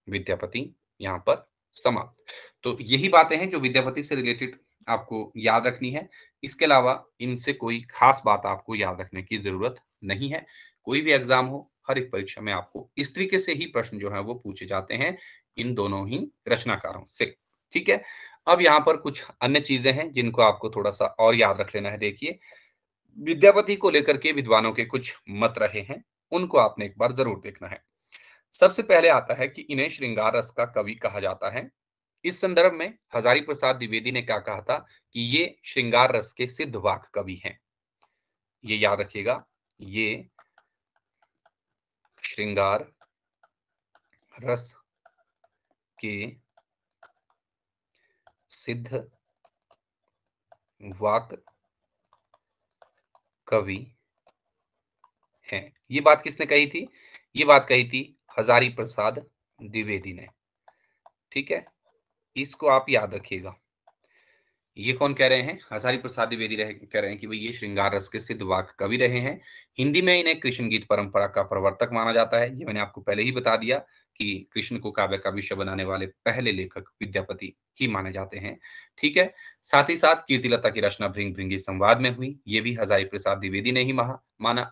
विद्यापति यहाँ पर समाप्त तो यही बातें हैं जो विद्यापति से रिलेटेड आपको याद रखनी है इसके अलावा इनसे कोई खास बात आपको याद रखने की जरूरत नहीं है कोई भी एग्जाम हो हर एक परीक्षा में आपको इस तरीके से ही प्रश्न जो है वो पूछे जाते हैं इन दोनों ही रचनाकारों से ठीक है अब यहाँ पर कुछ अन्य चीजें हैं जिनको आपको थोड़ा सा और याद रख लेना है देखिए विद्यापति को लेकर के विद्वानों के कुछ मत रहे हैं उनको आपने एक बार जरूर देखना है सबसे पहले आता है कि इन्हें श्रृंगार रस का कवि कहा जाता है इस संदर्भ में हजारी प्रसाद द्विवेदी ने क्या कहा था कि ये श्रृंगार रस के सिद्ध वाक कवि हैं ये याद रखिएगा ये श्रृंगार रस के सिद्ध वाक कवि हैं ये बात किसने कही थी ये बात कही थी हजारी प्रसाद द्विवेदी ने ठीक है इसको आप याद रखिएगा ये कौन कह रहे हैं हजारी प्रसाद द्विवेदी कह रहे हैं कि भाई ये श्रृंगार रस के सिद्ध वाक कवि रहे हैं हिंदी में इन्हें कृष्ण गीत परंपरा का प्रवर्तक माना जाता है ये मैंने आपको पहले ही बता दिया कि कृष्ण को काव्य का विषय बनाने वाले पहले लेखक विद्यापति ही माने जाते हैं ठीक है साथ ही साथ कीर्तिलता की रचना भृंग भृंगी संवाद में हुई ये भी हजारी प्रसाद द्विवेदी ने ही महा माना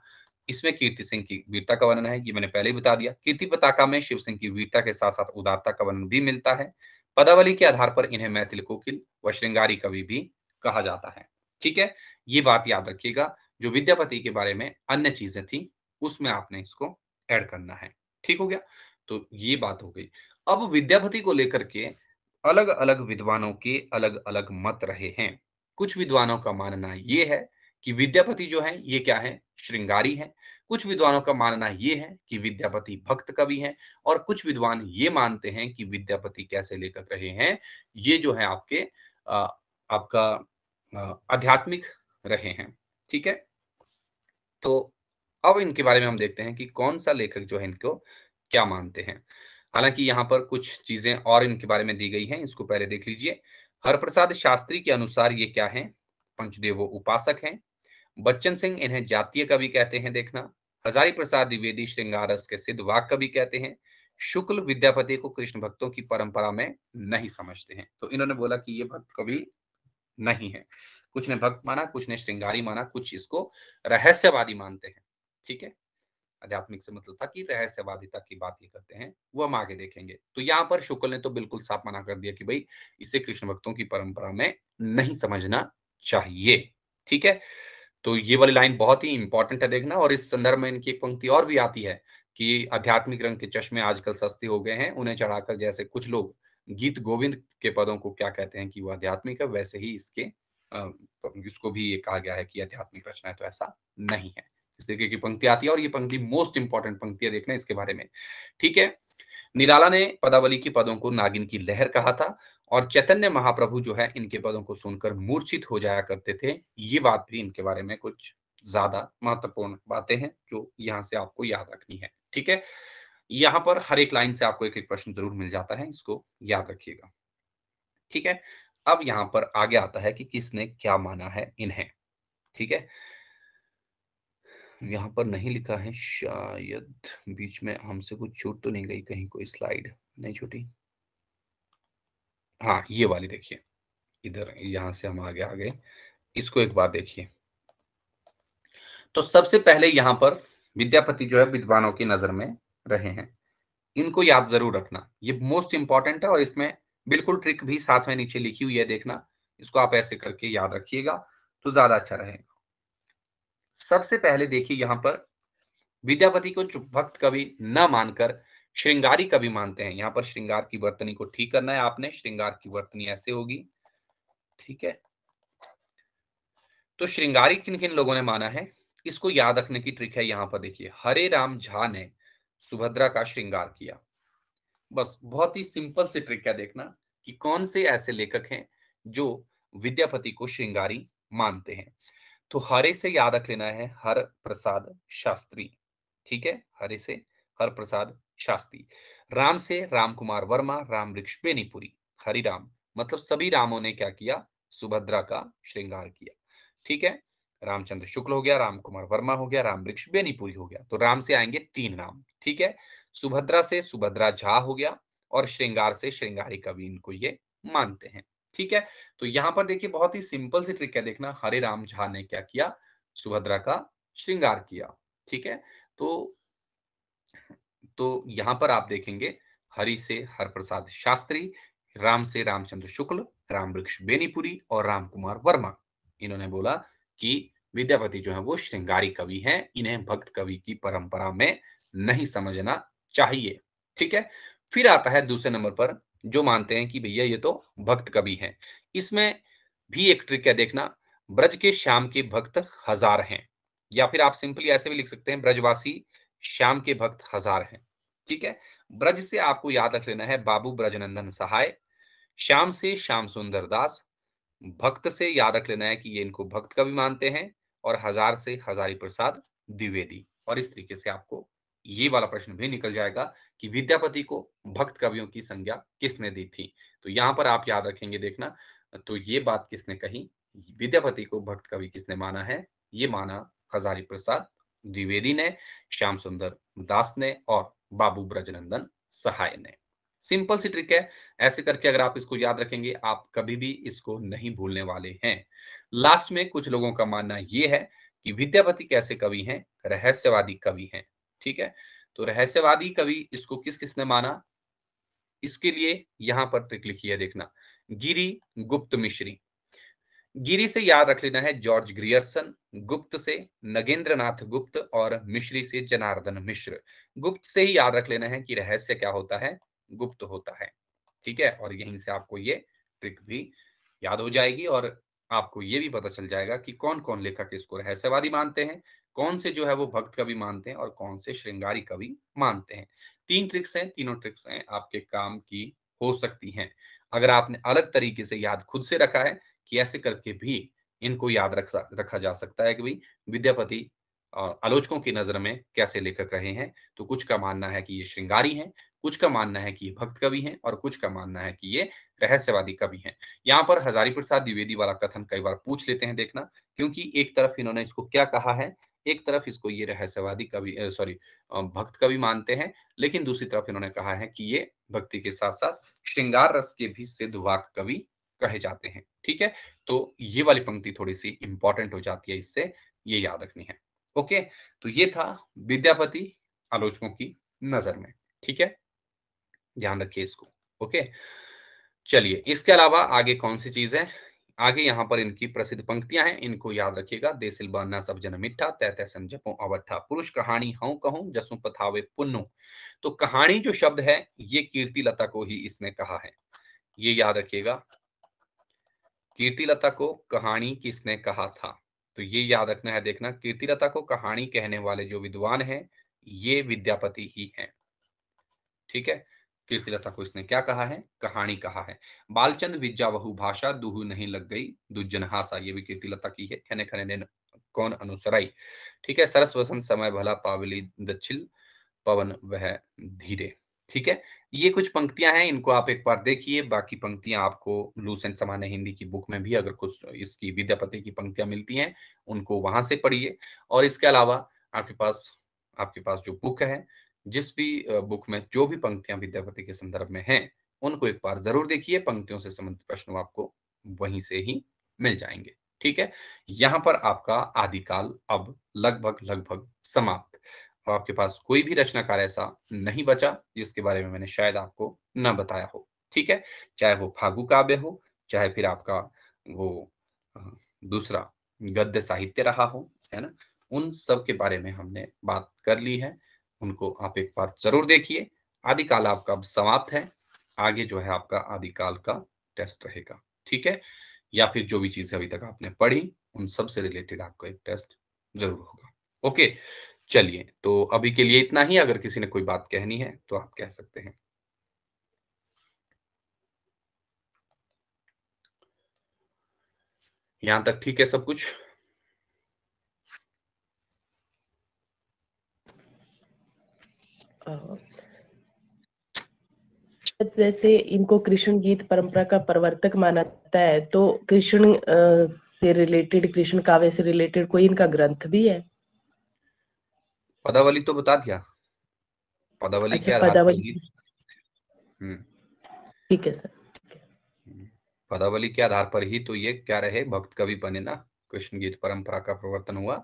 इसमें कीर्ति सिंह की वीरता का वर्णन है ये मैंने पहले ही बता दिया कीर्ति पताका में शिव सिंह की वीरता के साथ साथ उदारता का वर्णन भी मिलता है पदावली के आधार पर इन्हें मैथिल कोकिल व श्रृंगारी कवि भी कहा जाता है ठीक है ये बात याद रखिएगा जो विद्यापति के बारे में अन्य चीजें थी उसमें आपने इसको ऐड करना है ठीक हो गया तो ये बात हो गई अब विद्यापति को लेकर के अलग अलग विद्वानों के अलग अलग मत रहे हैं कुछ विद्वानों का मानना ये है कि विद्यापति जो है ये क्या है श्रृंगारी है कुछ विद्वानों का मानना ये है कि विद्यापति भक्त कवि हैं और कुछ विद्वान ये मानते हैं कि विद्यापति कैसे लेखक रहे हैं ये जो है आपके आ, आपका आध्यात्मिक रहे हैं ठीक है तो अब इनके बारे में हम देखते हैं कि कौन सा लेखक जो है इनको क्या मानते हैं हालांकि यहाँ पर कुछ चीजें और इनके बारे में दी गई हैं इसको पहले देख लीजिए हरप्रसाद शास्त्री के अनुसार ये क्या है पंचदेव उपासक हैं बच्चन सिंह इन्हें जातीय कवि कहते हैं देखना हजारी प्रसाद द्विवेदी श्रृंगारस के सिद्ध वाक कवि कहते हैं शुक्ल विद्यापति को कृष्ण भक्तों की परंपरा में नहीं समझते हैं तो इन्होंने बोला कि ये भक्त कवि नहीं है कुछ ने भक्त माना कुछ ने श्रृंगारी माना कुछ इसको रहस्यवादी मानते हैं ठीक है आध्यात्मिक से मतलब था कि रहस्यवादिता की बात ये करते हैं वो हम आगे देखेंगे तो यहाँ पर शुक्ल ने तो बिल्कुल साफ मना कर दिया कि भाई इसे कृष्ण भक्तों की परंपरा में नहीं समझना चाहिए ठीक है तो ये वाली लाइन बहुत ही इंपॉर्टेंट है देखना और इस संदर्भ में इनकी एक पंक्ति और भी आती है कि आध्यात्मिक रंग के चश्मे आजकल सस्ते हो गए हैं उन्हें चढ़ाकर जैसे कुछ लोग गीत गोविंद के पदों को क्या कहते हैं कि वो आध्यात्मिक है वैसे ही इसके तो इसको भी ये कहा गया है कि आध्यात्मिक रचना है तो ऐसा नहीं है इस तरीके की पंक्ति आती है और ये पंक्ति मोस्ट इंपॉर्टेंट पंक्ति है देखना इसके बारे में ठीक है निराला ने पदावली के पदों को नागिन की लहर कहा था और चैतन्य महाप्रभु जो है इनके पदों को सुनकर मूर्छित हो जाया करते थे ये बात भी इनके बारे में कुछ ज्यादा महत्वपूर्ण बातें हैं जो यहाँ से आपको याद रखनी है ठीक है यहाँ पर हर एक लाइन से आपको एक एक प्रश्न जरूर मिल जाता है इसको याद रखिएगा ठीक है अब यहाँ पर आगे आता है कि किसने क्या माना है इन्हें ठीक है यहाँ पर नहीं लिखा है शायद बीच में हमसे कुछ छूट तो नहीं गई कहीं कोई स्लाइड नहीं छूटी हाँ ये वाली देखिए इधर यहां से हम आगे आ गए इसको एक बार देखिए तो सबसे पहले यहाँ पर विद्यापति जो है विद्वानों की नजर में रहे हैं इनको याद जरूर रखना ये मोस्ट इंपॉर्टेंट है और इसमें बिल्कुल ट्रिक भी साथ में नीचे लिखी हुई है देखना इसको आप ऐसे करके याद रखिएगा तो ज्यादा अच्छा रहेगा सबसे पहले देखिए यहाँ पर विद्यापति को भक्त कवि न मानकर श्रृंगारी कवि मानते हैं यहाँ पर श्रृंगार की वर्तनी को ठीक करना है आपने श्रृंगार की वर्तनी ऐसे होगी ठीक है तो श्रृंगारी किन किन लोगों ने माना है इसको याद रखने की ट्रिक है यहाँ पर देखिए हरे राम झा ने सुभद्रा का श्रृंगार किया बस बहुत ही सिंपल सी ट्रिक है देखना कि कौन से ऐसे लेखक हैं जो विद्यापति को श्रृंगारी मानते हैं तो हरे से याद रख लेना है हर प्रसाद शास्त्री ठीक है हरे से हर प्रसाद शास्त्री राम से राम कुमार वर्मा राम वृक्ष बेनीपुरी हरि राम मतलब सभी रामों ने क्या किया सुभद्रा का श्रृंगार किया ठीक है रामचंद्र शुक्ल हो गया राम कुमार वर्मा हो गया राम वृक्ष बेनीपुरी हो गया तो राम से आएंगे तीन राम ठीक है सुभद्रा से सुभद्रा झा हो गया और श्रृंगार से श्रृंगारी कवि इनको ये मानते हैं ठीक है तो यहां पर देखिए बहुत ही सिंपल सी ट्रिक है देखना हरे राम झा ने क्या किया सुभद्रा का श्रृंगार किया ठीक है तो तो यहां पर आप देखेंगे हरि से हरप्रसाद शास्त्री राम से रामचंद्र शुक्ल राम वृक्ष बेनीपुरी और राम कुमार वर्मा इन्होंने बोला कि विद्यापति जो है वो श्रृंगारी कवि हैं इन्हें भक्त कवि की परंपरा में नहीं समझना चाहिए ठीक है फिर आता है दूसरे नंबर पर जो मानते हैं कि भैया ये तो भक्त कवि हैं इसमें भी एक ट्रिक है देखना ब्रज के श्याम के भक्त हजार हैं या फिर आप सिंपली ऐसे भी लिख सकते हैं ब्रजवासी श्याम के भक्त हजार हैं ठीक है ब्रज से आपको याद रख लेना है बाबू ब्रजनंदन सहाय श्याम से श्याम सुंदर दास भक्त से याद रख लेना है कि ये इनको भक्त कवि मानते हैं और हजार से हजारी प्रसाद द्विवेदी और इस तरीके से आपको ये वाला प्रश्न भी निकल जाएगा कि विद्यापति को भक्त कवियों की संज्ञा किसने दी थी तो यहाँ पर आप याद रखेंगे देखना तो ये बात किसने कही विद्यापति को भक्त कवि किसने माना है ये माना हजारी प्रसाद द्विवेदी ने श्याम सुंदर दास ने और बाबू ब्रजनंदन सहाय ने सिंपल सी ट्रिक है ऐसे करके अगर आप इसको याद रखेंगे आप कभी भी इसको नहीं भूलने वाले हैं लास्ट में कुछ लोगों का मानना यह है कि विद्यापति कैसे कवि हैं रहस्यवादी कवि हैं ठीक है तो रहस्यवादी कवि इसको किस किसने माना इसके लिए यहां पर ट्रिक लिखी है देखना गिरी गुप्त मिश्री गिरी से याद रख लेना है जॉर्ज ग्रियर्सन गुप्त से नगेंद्र नाथ गुप्त और मिश्री से जनार्दन मिश्र गुप्त से ही याद रख लेना है कि रहस्य क्या होता है गुप्त होता है ठीक है और यहीं से आपको ये ट्रिक भी याद हो जाएगी और आपको ये भी पता चल जाएगा कि कौन कौन लेखक इसको रहस्यवादी मानते हैं कौन से जो है वो भक्त कवि मानते हैं और कौन से श्रृंगारी कवि मानते हैं तीन ट्रिक्स हैं तीनों ट्रिक्स हैं आपके काम की हो सकती हैं अगर आपने अलग तरीके से याद खुद से रखा है कि ऐसे करके भी इनको याद रख रखा जा सकता है कि भाई विद्यापति आलोचकों की नजर में कैसे लेखक रहे हैं तो कुछ का मानना है कि ये श्रृंगारी हैं कुछ का मानना है कि ये भक्त कवि हैं और कुछ का मानना है कि ये रहस्यवादी कवि हैं यहाँ पर हजारी प्रसाद द्विवेदी वाला कथन कई बार पूछ लेते हैं देखना क्योंकि एक तरफ इन्होंने इसको क्या कहा है एक तरफ इसको ये रहस्यवादी कवि सॉरी भक्त कवि मानते हैं लेकिन दूसरी तरफ इन्होंने कहा है कि ये भक्ति के साथ साथ श्रृंगार रस के भी सिद्ध वाक कवि कहे जाते हैं ठीक है तो ये वाली पंक्ति थोड़ी सी इंपॉर्टेंट हो जाती है इससे ये याद रखनी है ओके तो ये था विद्यापति आलोचकों की नजर में ठीक है ध्यान रखिए इसको ओके चलिए इसके अलावा आगे कौन सी चीज है आगे यहाँ पर इनकी प्रसिद्ध पंक्तियां हैं इनको याद रखिएगा देसिल बना सब जन मिठा तय तय समझो अवठा पुरुष कहानी हूं कहूं जसु पथावे पुन्नु तो कहानी जो शब्द है ये कीर्ति लता को ही इसने कहा है ये याद रखिएगा कीर्ति लता को कहानी किसने कहा था तो ये याद रखना है देखना कीर्ति लता को कहानी कहने वाले जो विद्वान है ये विद्यापति ही है ठीक है कीर्ति को इसने क्या कहा है कहानी कहा है बालचंद विज्जा बहु भाषा दुहु नहीं लग गई हासा ये भी कीर्तिलता की है खने खने ने कौन अनुसराई ठीक है सरस वसंत समय भला पावली दक्षिल पवन वह धीरे ठीक है ये कुछ पंक्तियां हैं इनको आप एक बार देखिए बाकी पंक्तियां आपको लूस एंड सामान्य हिंदी की बुक में भी अगर कुछ इसकी विद्यापति की पंक्तियां मिलती हैं उनको वहां से पढ़िए और इसके अलावा आपके पास आपके पास जो बुक है जिस भी बुक में जो भी पंक्तियां विद्यापति के संदर्भ में हैं उनको एक बार जरूर देखिए पंक्तियों से संबंधित प्रश्न आपको वहीं से ही मिल जाएंगे ठीक है यहाँ पर आपका आदिकाल अब लगभग लगभग समाप्त और आपके पास कोई भी रचनाकार ऐसा नहीं बचा जिसके बारे में मैंने शायद आपको न बताया हो ठीक है चाहे वो फागु काव्य हो चाहे फिर आपका वो दूसरा गद्य साहित्य रहा हो है ना उन सब के बारे में हमने बात कर ली है उनको आप एक बार जरूर देखिए आदिकाल आपका अब समाप्त है आगे जो है आपका आदिकाल का टेस्ट रहेगा ठीक है या फिर जो भी चीजें अभी तक आपने पढ़ी उन सब से रिलेटेड आपका एक टेस्ट जरूर होगा ओके चलिए तो अभी के लिए इतना ही अगर किसी ने कोई बात कहनी है तो आप कह सकते हैं यहां तक ठीक है सब कुछ जैसे इनको कृष्ण गीत परंपरा का प्रवर्तक माना जाता है तो कृष्ण से रिलेटेड कृष्ण काव्य से रिलेटेड कोई इनका ग्रंथ भी है पदावली तो बता दिया पदावली अच्छा, क्या पदावली हम्म। ठीक है सर हम्म। पदावली के आधार पर ही तो ये क्या रहे भक्त कवि बने ना कृष्ण गीत परंपरा का प्रवर्तन हुआ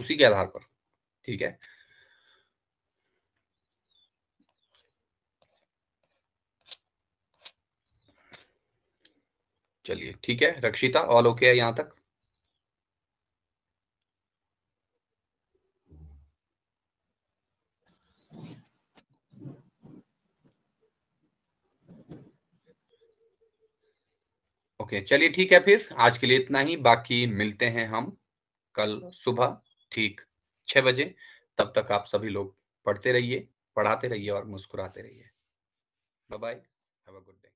उसी के आधार पर ठीक है चलिए ठीक है रक्षिता ऑल ओके है यहाँ तक ओके okay, चलिए ठीक है फिर आज के लिए इतना ही बाकी मिलते हैं हम कल सुबह ठीक छह बजे तब तक आप सभी लोग पढ़ते रहिए पढ़ाते रहिए और मुस्कुराते रहिए bye bye have a good day